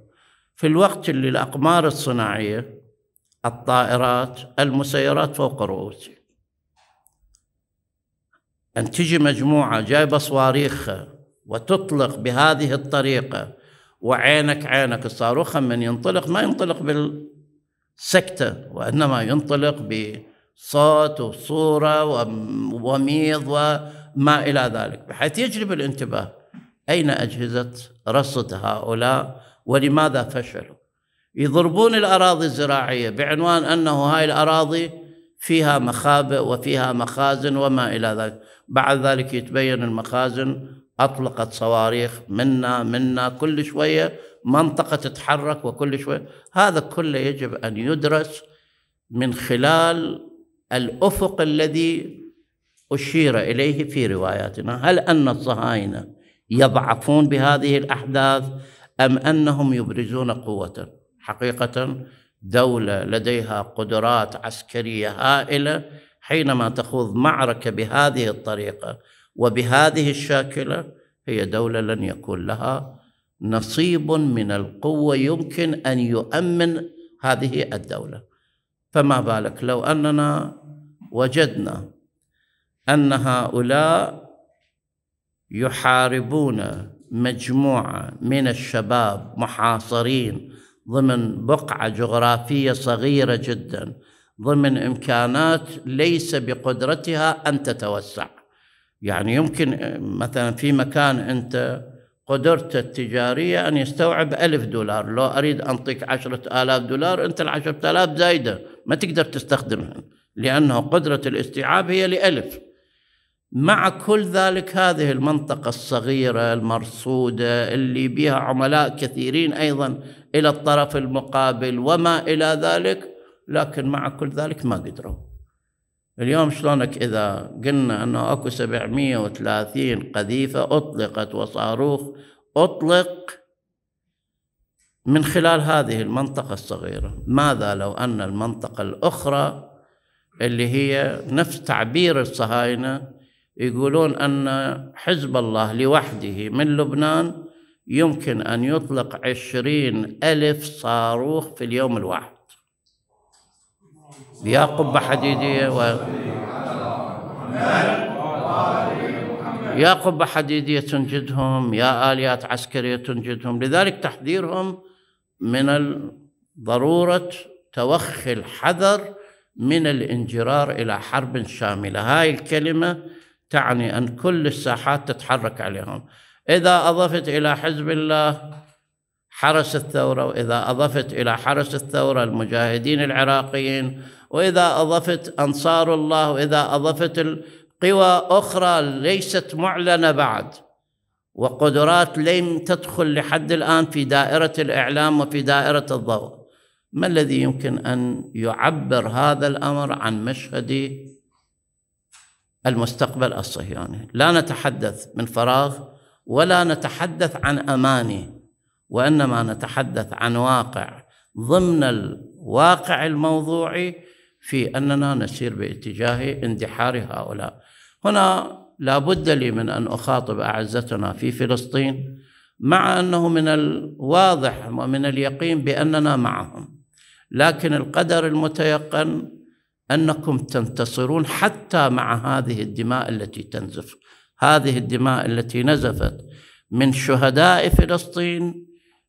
في الوقت اللي الأقمار الصناعية الطائرات المسيرات فوق رؤوسي أن تجي مجموعة جايبة صواريخها وتطلق بهذه الطريقة وعينك عينك الصاروخ من ينطلق ما ينطلق بالسكتة وإنما ينطلق بصوت وصورة وميض وما إلى ذلك بحيث يجلب الانتباه أين أجهزة رصد هؤلاء ولماذا فشلوا يضربون الأراضي الزراعية بعنوان أنه هاي الأراضي فيها مخابئ وفيها مخازن وما إلى ذلك بعد ذلك يتبين المخازن أطلقت صواريخ منا منا كل شوية منطقة تتحرك وكل شوية هذا كله يجب أن يدرس من خلال الأفق الذي أشير إليه في رواياتنا هل أن الصهاينة يضعفون بهذه الاحداث ام انهم يبرزون قوه حقيقه دوله لديها قدرات عسكريه هائله حينما تخوض معركه بهذه الطريقه وبهذه الشاكله هي دوله لن يكون لها نصيب من القوه يمكن ان يؤمن هذه الدوله فما بالك لو اننا وجدنا ان هؤلاء يحاربون مجموعه من الشباب محاصرين ضمن بقعه جغرافيه صغيره جدا ضمن امكانات ليس بقدرتها ان تتوسع يعني يمكن مثلا في مكان انت قدرته التجارية أن يستوعب ألف دولار لو أريد أنطيك عشرة آلاف دولار أنت العشرة آلاف زايدة ما تقدر تستخدمها لأنه قدرة الاستيعاب هي لألف مع كل ذلك هذه المنطقة الصغيرة المرصودة اللي بها عملاء كثيرين أيضا إلى الطرف المقابل وما إلى ذلك لكن مع كل ذلك ما قدروا اليوم شلونك إذا قلنا أنه أكو 730 قذيفة أطلقت وصاروخ أطلق من خلال هذه المنطقة الصغيرة ماذا لو أن المنطقة الأخرى اللي هي نفس تعبير الصهاينة يقولون أن حزب الله لوحده من لبنان يمكن أن يطلق عشرين ألف صاروخ في اليوم الواحد يا قبة حديدية و... يا قبة حديدية تنجدهم يا آليات عسكرية تنجدهم لذلك تحذيرهم من ضرورة توخي الحذر من الانجرار إلى حرب شاملة هاي الكلمة تعني أن كل الساحات تتحرك عليهم إذا أضفت إلى حزب الله حرس الثورة وإذا أضفت إلى حرس الثورة المجاهدين العراقيين وإذا أضفت أنصار الله وإذا أضفت القوى أخرى ليست معلنة بعد وقدرات لم تدخل لحد الآن في دائرة الإعلام وفي دائرة الضوء ما الذي يمكن أن يعبر هذا الأمر عن مشهد المستقبل الصهيوني لا نتحدث من فراغ ولا نتحدث عن اماني وانما نتحدث عن واقع ضمن الواقع الموضوعي في اننا نسير باتجاه اندحار هؤلاء هنا لا بد لي من ان اخاطب اعزتنا في فلسطين مع انه من الواضح ومن اليقين باننا معهم لكن القدر المتيقن انكم تنتصرون حتى مع هذه الدماء التي تنزف هذه الدماء التي نزفت من شهداء فلسطين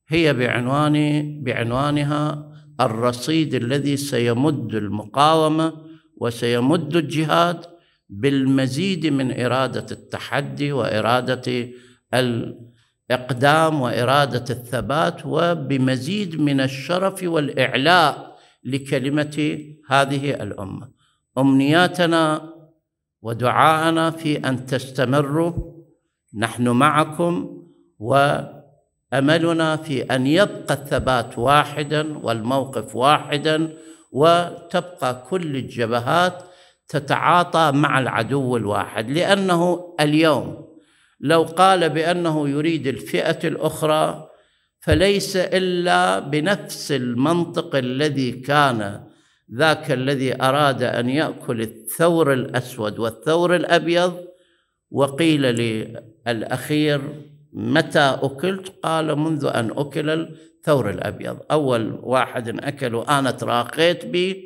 هي بعنوان بعنوانها الرصيد الذي سيمد المقاومه وسيمد الجهاد بالمزيد من اراده التحدي واراده الاقدام واراده الثبات وبمزيد من الشرف والاعلاء لكلمه هذه الامه امنياتنا ودعاءنا في ان تستمروا نحن معكم واملنا في ان يبقى الثبات واحدا والموقف واحدا وتبقى كل الجبهات تتعاطى مع العدو الواحد لانه اليوم لو قال بانه يريد الفئه الاخرى فليس الا بنفس المنطق الذي كان ذاك الذي اراد ان ياكل الثور الاسود والثور الابيض وقيل للاخير متى اكلت قال منذ ان اكل الثور الابيض اول واحد اكل انا تراقيت به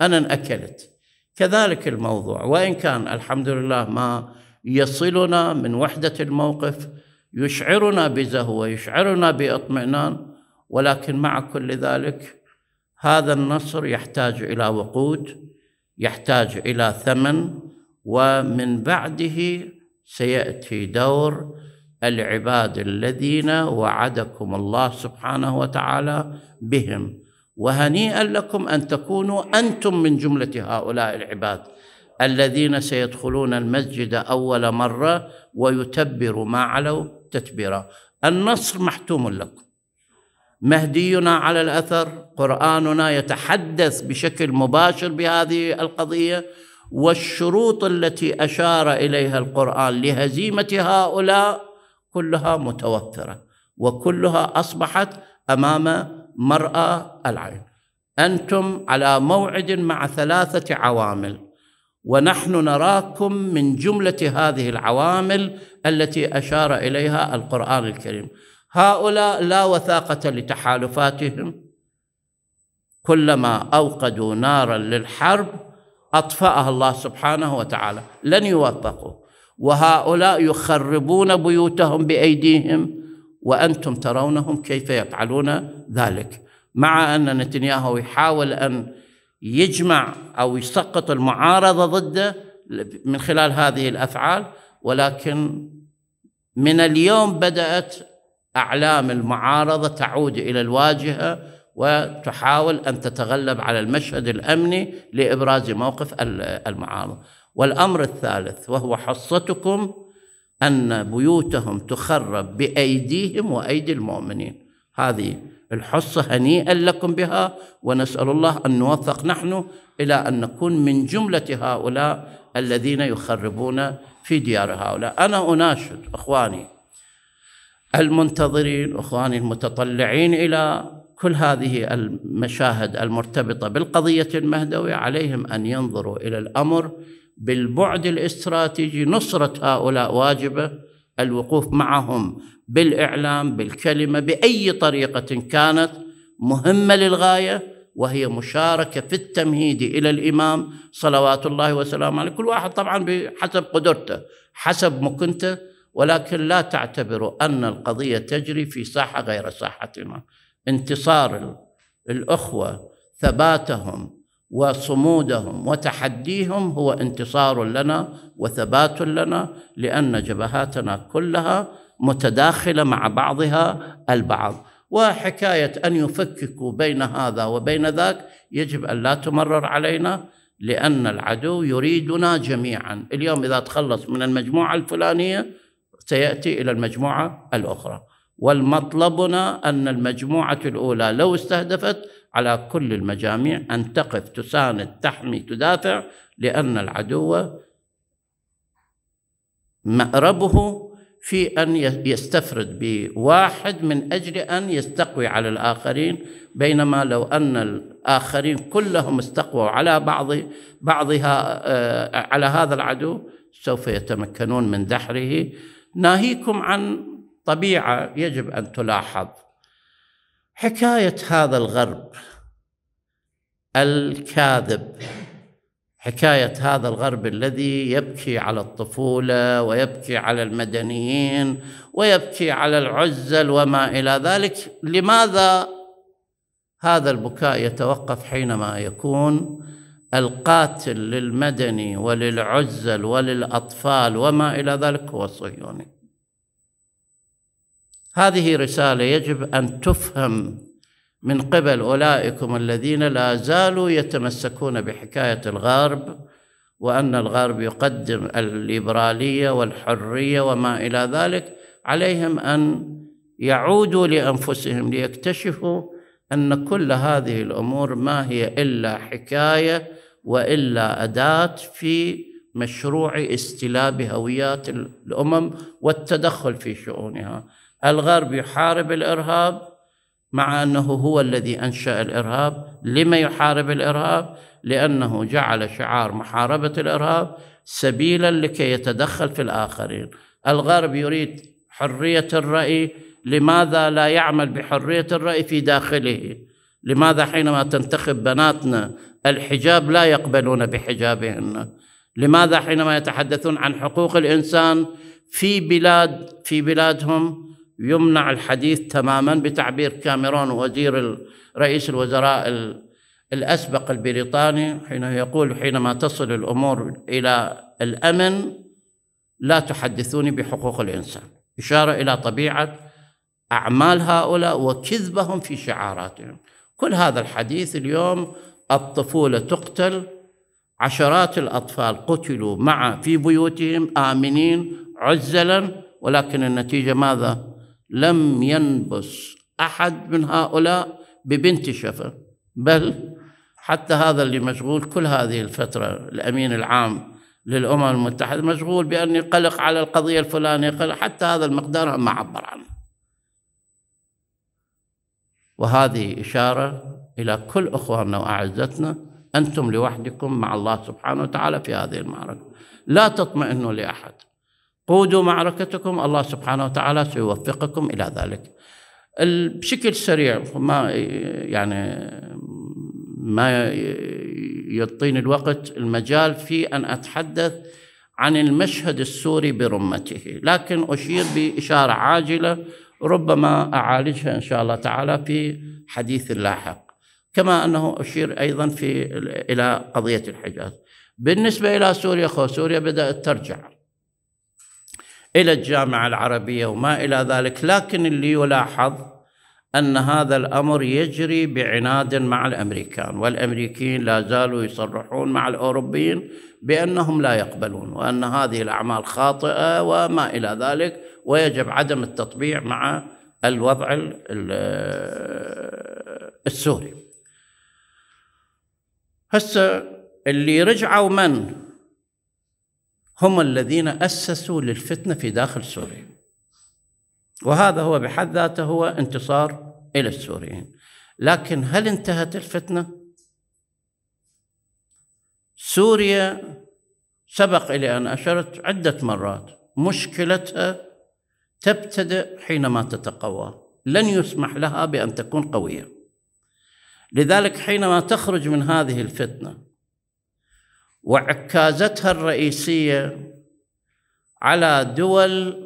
انا اكلت كذلك الموضوع وان كان الحمد لله ما يصلنا من وحده الموقف يشعرنا بزهوه يشعرنا باطمئنان ولكن مع كل ذلك هذا النصر يحتاج الى وقود يحتاج الى ثمن ومن بعده سياتي دور العباد الذين وعدكم الله سبحانه وتعالى بهم وهنيئا لكم ان تكونوا انتم من جمله هؤلاء العباد الذين سيدخلون المسجد أول مرة ويتبر ما علوا تتبيرا النصر محتوم لكم مهدينا على الأثر قرآننا يتحدث بشكل مباشر بهذه القضية والشروط التي أشار إليها القرآن لهزيمة هؤلاء كلها متوفرة وكلها أصبحت أمام مرأى العين أنتم على موعد مع ثلاثة عوامل ونحن نراكم من جمله هذه العوامل التي اشار اليها القران الكريم هؤلاء لا وثاقه لتحالفاتهم كلما اوقدوا نارا للحرب اطفاها الله سبحانه وتعالى لن يوفقوا وهؤلاء يخربون بيوتهم بايديهم وانتم ترونهم كيف يفعلون ذلك مع ان نتنياهو يحاول ان يجمع أو يسقط المعارضة ضده من خلال هذه الأفعال ولكن من اليوم بدأت أعلام المعارضة تعود إلى الواجهة وتحاول أن تتغلب على المشهد الأمني لإبراز موقف المعارضة والأمر الثالث وهو حصتكم أن بيوتهم تخرب بأيديهم وأيدي المؤمنين هذه الحصة هنيئا لكم بها ونسأل الله أن نوفق نحن إلى أن نكون من جملة هؤلاء الذين يخربون في ديار هؤلاء أنا أناشد أخواني المنتظرين أخواني المتطلعين إلى كل هذه المشاهد المرتبطة بالقضية المهدوية عليهم أن ينظروا إلى الأمر بالبعد الاستراتيجي نصرة هؤلاء واجبة الوقوف معهم بالاعلام بالكلمه باي طريقه كانت مهمه للغايه وهي مشاركه في التمهيد الى الامام صلوات الله وسلامه عليه كل واحد طبعا بحسب قدرته حسب مكنته ولكن لا تعتبروا ان القضيه تجري في ساحه غير ساحتنا انتصار الاخوه ثباتهم وصمودهم وتحديهم هو انتصار لنا وثبات لنا لان جبهاتنا كلها متداخله مع بعضها البعض وحكايه ان يفككوا بين هذا وبين ذاك يجب ان لا تمرر علينا لان العدو يريدنا جميعا اليوم اذا تخلص من المجموعه الفلانيه سياتي الى المجموعه الاخرى والمطلبنا ان المجموعه الاولى لو استهدفت على كل المجاميع أن تقف تساند تحمي تدافع لأن العدو مأربه في أن يستفرد بواحد من أجل أن يستقوي على الآخرين بينما لو أن الآخرين كلهم استقووا على بعض بعضها آه، على هذا العدو سوف يتمكنون من دحره ناهيكم عن طبيعة يجب أن تلاحظ حكايه هذا الغرب الكاذب حكايه هذا الغرب الذي يبكي على الطفوله ويبكي على المدنيين ويبكي على العزل وما الى ذلك لماذا هذا البكاء يتوقف حينما يكون القاتل للمدني وللعزل وللاطفال وما الى ذلك هو صهيوني هذه رسالة يجب أن تفهم من قبل أولئكم الذين لا زالوا يتمسكون بحكاية الغرب وأن الغرب يقدم الليبرالية والحرية وما إلى ذلك عليهم أن يعودوا لأنفسهم ليكتشفوا أن كل هذه الأمور ما هي إلا حكاية وإلا أداة في مشروع استلاب هويات الأمم والتدخل في شؤونها الغرب يحارب الارهاب مع انه هو الذي انشا الارهاب لما يحارب الارهاب لانه جعل شعار محاربه الارهاب سبيلا لكي يتدخل في الاخرين الغرب يريد حريه الراي لماذا لا يعمل بحريه الراي في داخله لماذا حينما تنتخب بناتنا الحجاب لا يقبلون بحجابهن لماذا حينما يتحدثون عن حقوق الانسان في بلاد في بلادهم يمنع الحديث تماما بتعبير كاميرون وزير رئيس الوزراء الأسبق البريطاني حين يقول حينما تصل الأمور إلى الأمن لا تحدثوني بحقوق الإنسان إشارة إلى طبيعة أعمال هؤلاء وكذبهم في شعاراتهم كل هذا الحديث اليوم الطفولة تقتل عشرات الأطفال قتلوا مع في بيوتهم آمنين عزلا ولكن النتيجة ماذا؟ لم ينبس أحد من هؤلاء ببنت شفا بل حتى هذا اللي مشغول كل هذه الفترة الأمين العام للأمم المتحدة مشغول بأن يقلق على القضية الفلانية حتى هذا المقدار ما عبر عنه وهذه إشارة إلى كل أخواننا وأعزتنا أنتم لوحدكم مع الله سبحانه وتعالى في هذه المعركة لا تطمئنوا لأحد قودوا معركتكم الله سبحانه وتعالى سيوفقكم إلى ذلك بشكل سريع ما يعني ما يعطيني الوقت المجال في أن أتحدث عن المشهد السوري برمته لكن أشير بإشارة عاجلة ربما أعالجها إن شاء الله تعالى في حديث لاحق كما أنه أشير أيضا في إلى قضية الحجاز بالنسبة إلى سوريا خو سوريا بدأت ترجع إلى الجامعة العربية وما إلى ذلك لكن اللي يلاحظ أن هذا الأمر يجري بعناد مع الأمريكان والأمريكيين لا زالوا يصرحون مع الأوروبيين بأنهم لا يقبلون وأن هذه الأعمال خاطئة وما إلى ذلك ويجب عدم التطبيع مع الوضع السوري هسه اللي رجعوا من هم الذين أسسوا للفتنة في داخل سوريا وهذا هو بحد ذاته هو انتصار إلى السوريين لكن هل انتهت الفتنة؟ سوريا سبق إلى أن أشرت عدة مرات مشكلتها تبتدئ حينما تتقوى لن يسمح لها بأن تكون قوية لذلك حينما تخرج من هذه الفتنة وعكازتها الرئيسيه على دول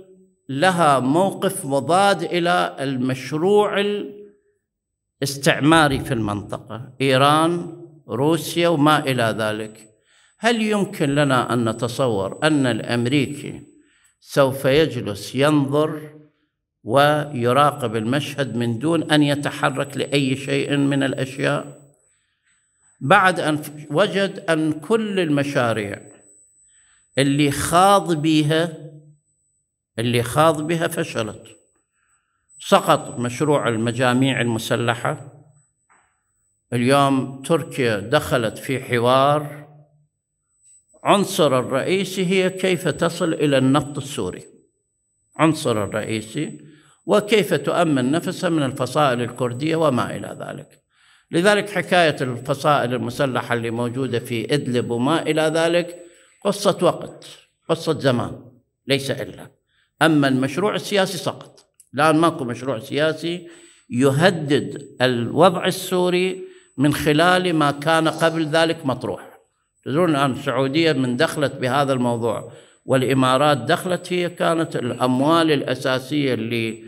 لها موقف مضاد الى المشروع الاستعماري في المنطقه ايران روسيا وما الى ذلك هل يمكن لنا ان نتصور ان الامريكي سوف يجلس ينظر ويراقب المشهد من دون ان يتحرك لاي شيء من الاشياء بعد أن وجد أن كل المشاريع اللي خاض بها اللي خاض بها فشلت سقط مشروع المجاميع المسلحة اليوم تركيا دخلت في حوار عنصر الرئيسي هي كيف تصل إلى النفط السوري عنصر الرئيسي وكيف تؤمن نفسها من الفصائل الكردية وما إلى ذلك لذلك حكاية الفصائل المسلحة اللي موجودة في إدلب وما إلى ذلك قصة وقت قصة زمان ليس إلا أما المشروع السياسي سقط الآن ماكو مشروع سياسي يهدد الوضع السوري من خلال ما كان قبل ذلك مطروح تدرون الآن السعودية من دخلت بهذا الموضوع والإمارات دخلت هي كانت الأموال الأساسية اللي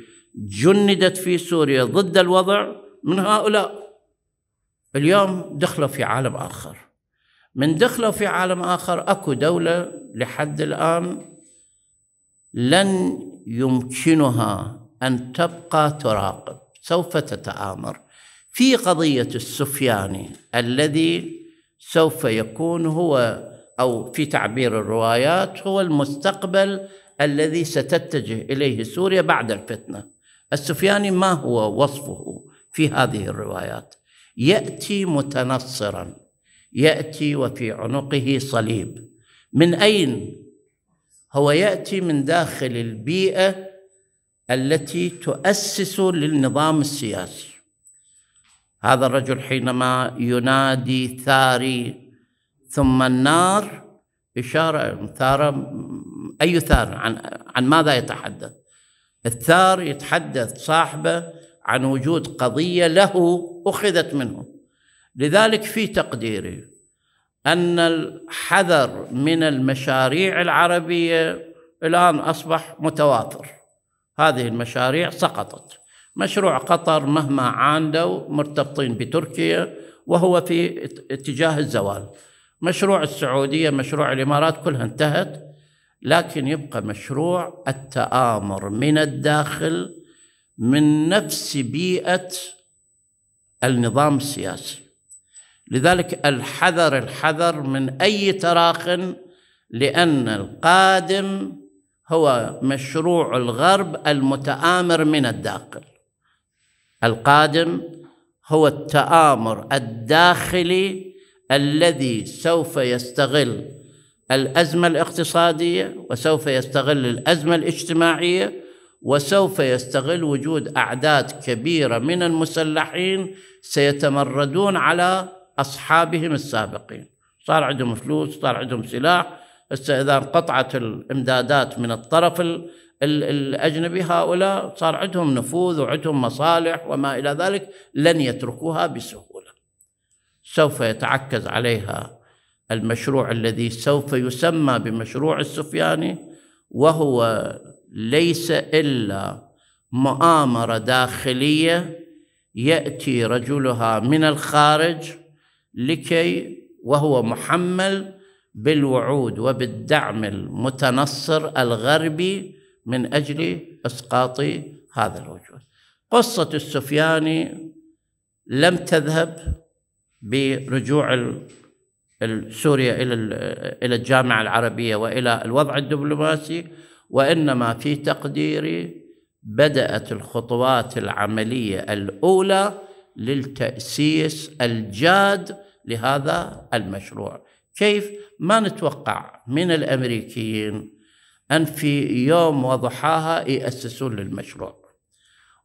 جندت في سوريا ضد الوضع من هؤلاء اليوم دخلوا في عالم آخر من دخلوا في عالم آخر أكو دولة لحد الآن لن يمكنها أن تبقى تراقب سوف تتآمر في قضية السفياني الذي سوف يكون هو أو في تعبير الروايات هو المستقبل الذي ستتجه إليه سوريا بعد الفتنة السفياني ما هو وصفه في هذه الروايات ياتي متنصرا ياتي وفي عنقه صليب من اين هو ياتي من داخل البيئه التي تؤسس للنظام السياسي هذا الرجل حينما ينادي ثاري ثم النار إشارة ثار أي ثار عن, عن ماذا يتحدث الثار يتحدث صاحبه عن وجود قضيه له اخذت منه لذلك في تقديري ان الحذر من المشاريع العربيه الان اصبح متواتر هذه المشاريع سقطت مشروع قطر مهما عاندوا مرتبطين بتركيا وهو في اتجاه الزوال مشروع السعوديه مشروع الامارات كلها انتهت لكن يبقى مشروع التآمر من الداخل من نفس بيئه النظام السياسي لذلك الحذر الحذر من اي تراخ لان القادم هو مشروع الغرب المتآمر من الداخل القادم هو التآمر الداخلي الذي سوف يستغل الأزمة الاقتصادية وسوف يستغل الأزمة الاجتماعية وسوف يستغل وجود اعداد كبيره من المسلحين سيتمردون على اصحابهم السابقين صار عندهم فلوس صار عندهم سلاح هسه اذا انقطعت الامدادات من الطرف الاجنبي هؤلاء صار عندهم نفوذ وعندهم مصالح وما الى ذلك لن يتركوها بسهوله سوف يتعكز عليها المشروع الذي سوف يسمى بمشروع السفياني وهو ليس الا مؤامره داخليه ياتي رجلها من الخارج لكي وهو محمل بالوعود وبالدعم المتنصر الغربي من اجل اسقاط هذا الوجود قصه السفياني لم تذهب برجوع سوريا الى الى الجامعه العربيه والى الوضع الدبلوماسي وانما في تقديري بدات الخطوات العمليه الاولى للتاسيس الجاد لهذا المشروع كيف ما نتوقع من الامريكيين ان في يوم وضحاها ياسسون للمشروع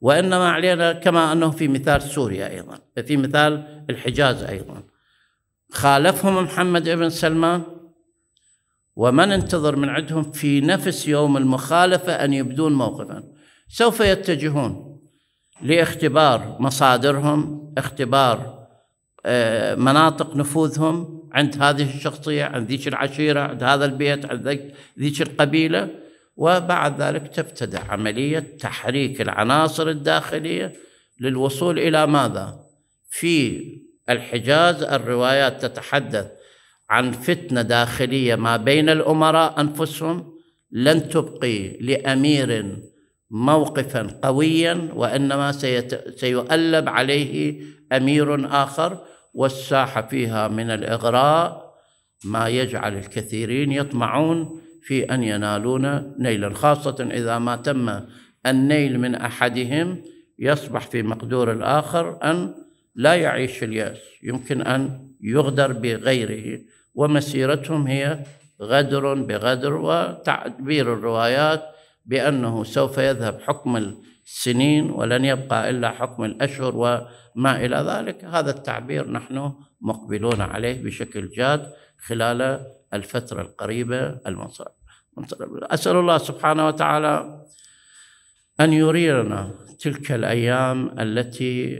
وانما علينا كما انه في مثال سوريا ايضا في مثال الحجاز ايضا خالفهم محمد بن سلمان وما ننتظر من عندهم في نفس يوم المخالفة أن يبدون موقفا سوف يتجهون لاختبار مصادرهم اختبار آه، مناطق نفوذهم عند هذه الشخصية عند ذيك العشيرة عند هذا البيت عند ذيك القبيلة وبعد ذلك تبتدأ عملية تحريك العناصر الداخلية للوصول إلى ماذا؟ في الحجاز الروايات تتحدث عن فتنه داخليه ما بين الامراء انفسهم لن تبقي لامير موقفا قويا وانما سيؤلب عليه امير اخر والساحه فيها من الاغراء ما يجعل الكثيرين يطمعون في ان ينالون نيلا خاصه اذا ما تم النيل من احدهم يصبح في مقدور الاخر ان لا يعيش الياس يمكن ان يغدر بغيره ومسيرتهم هي غدر بغدر وتعبير الروايات بأنه سوف يذهب حكم السنين ولن يبقى إلا حكم الأشهر وما إلى ذلك هذا التعبير نحن مقبلون عليه بشكل جاد خلال الفترة القريبة المنصرة أسأل الله سبحانه وتعالى أن يرينا تلك الأيام التي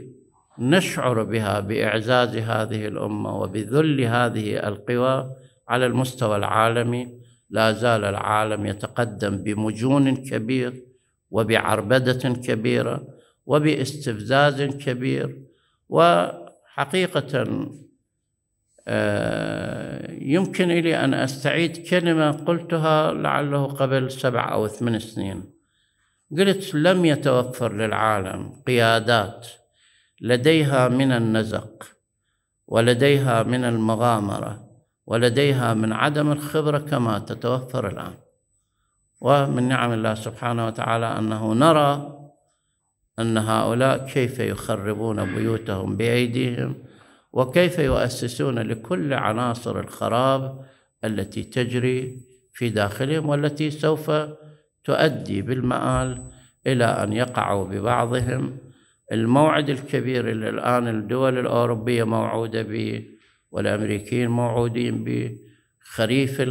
نشعر بها باعزاز هذه الامه وبذل هذه القوى على المستوى العالمي لا زال العالم يتقدم بمجون كبير وبعربده كبيره وباستفزاز كبير وحقيقه آه، يمكن لي ان استعيد كلمه قلتها لعله قبل سبع او ثمان سنين قلت لم يتوفر للعالم قيادات لديها من النزق ولديها من المغامرة ولديها من عدم الخبرة كما تتوفر الآن ومن نعم الله سبحانه وتعالى أنه نرى أن هؤلاء كيف يخربون بيوتهم بأيديهم وكيف يؤسسون لكل عناصر الخراب التي تجري في داخلهم والتي سوف تؤدي بالمآل إلى أن يقعوا ببعضهم الموعد الكبير اللي الآن الدول الأوروبية موعودة به والأمريكيين موعودين به خريف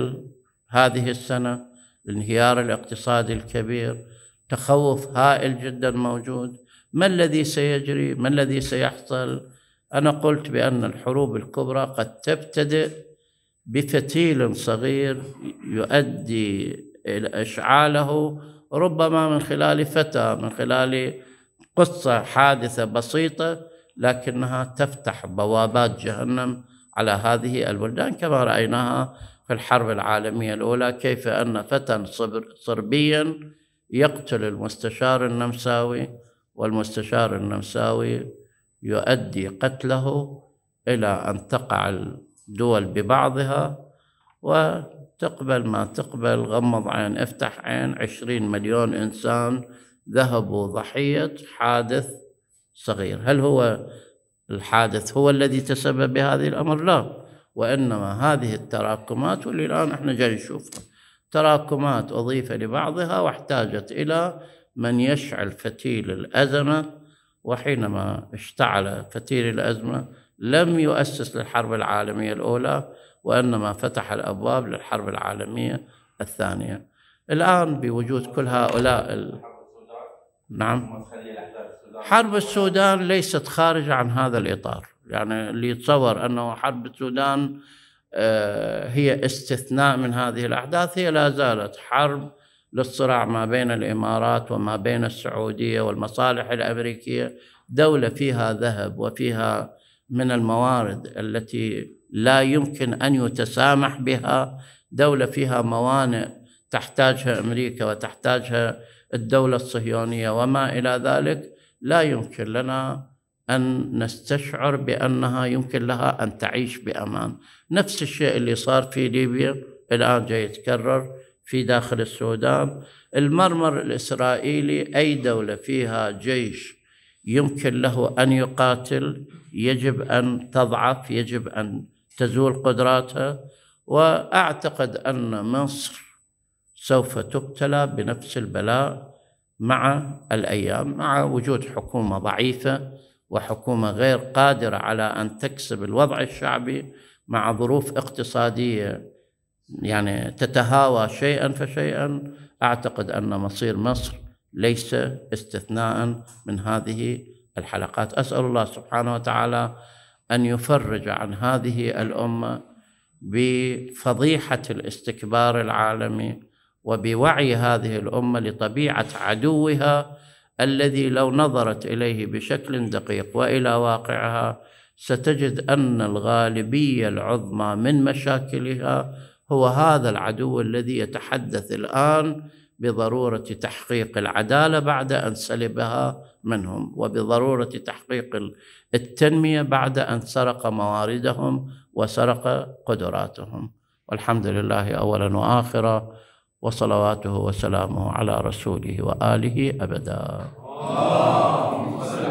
هذه السنة الانهيار الاقتصادي الكبير تخوف هائل جدا موجود ما الذي سيجري ما الذي سيحصل أنا قلت بأن الحروب الكبرى قد تبتدئ بفتيل صغير يؤدي إلى إشعاله ربما من خلال فتى من خلال قصة حادثة بسيطة لكنها تفتح بوابات جهنم على هذه البلدان كما رأيناها في الحرب العالمية الأولى كيف أن فتى صربيا يقتل المستشار النمساوي والمستشار النمساوي يؤدي قتله إلى أن تقع الدول ببعضها وتقبل ما تقبل غمض عين افتح عين عشرين مليون إنسان ذهبوا ضحية حادث صغير هل هو الحادث هو الذي تسبب بهذه الأمر لا وإنما هذه التراكمات واللي الآن احنا جاي نشوفها تراكمات أضيف لبعضها واحتاجت إلى من يشعل فتيل الأزمة وحينما اشتعل فتيل الأزمة لم يؤسس للحرب العالمية الأولى وإنما فتح الأبواب للحرب العالمية الثانية الآن بوجود كل هؤلاء نعم حرب السودان ليست خارجة عن هذا الإطار يعني اللي يتصور أنه حرب السودان آه، هي استثناء من هذه الأحداث هي لا زالت حرب للصراع ما بين الإمارات وما بين السعودية والمصالح الأمريكية دولة فيها ذهب وفيها من الموارد التي لا يمكن أن يتسامح بها دولة فيها موانئ تحتاجها أمريكا وتحتاجها الدولة الصهيونية وما إلى ذلك لا يمكن لنا أن نستشعر بأنها يمكن لها أن تعيش بأمان نفس الشيء اللي صار في ليبيا الآن جاي يتكرر في داخل السودان المرمر الإسرائيلي أي دولة فيها جيش يمكن له أن يقاتل يجب أن تضعف يجب أن تزول قدراتها وأعتقد أن مصر سوف تبتلى بنفس البلاء مع الايام مع وجود حكومه ضعيفه وحكومه غير قادره على ان تكسب الوضع الشعبي مع ظروف اقتصاديه يعني تتهاوى شيئا فشيئا اعتقد ان مصير مصر ليس استثناء من هذه الحلقات اسال الله سبحانه وتعالى ان يفرج عن هذه الامه بفضيحه الاستكبار العالمي وبوعي هذه الامه لطبيعه عدوها الذي لو نظرت اليه بشكل دقيق والى واقعها ستجد ان الغالبيه العظمى من مشاكلها هو هذا العدو الذي يتحدث الان بضروره تحقيق العداله بعد ان سلبها منهم وبضروره تحقيق التنميه بعد ان سرق مواردهم وسرق قدراتهم والحمد لله اولا واخرا وصلواته وسلامه على رسوله وآله أبدا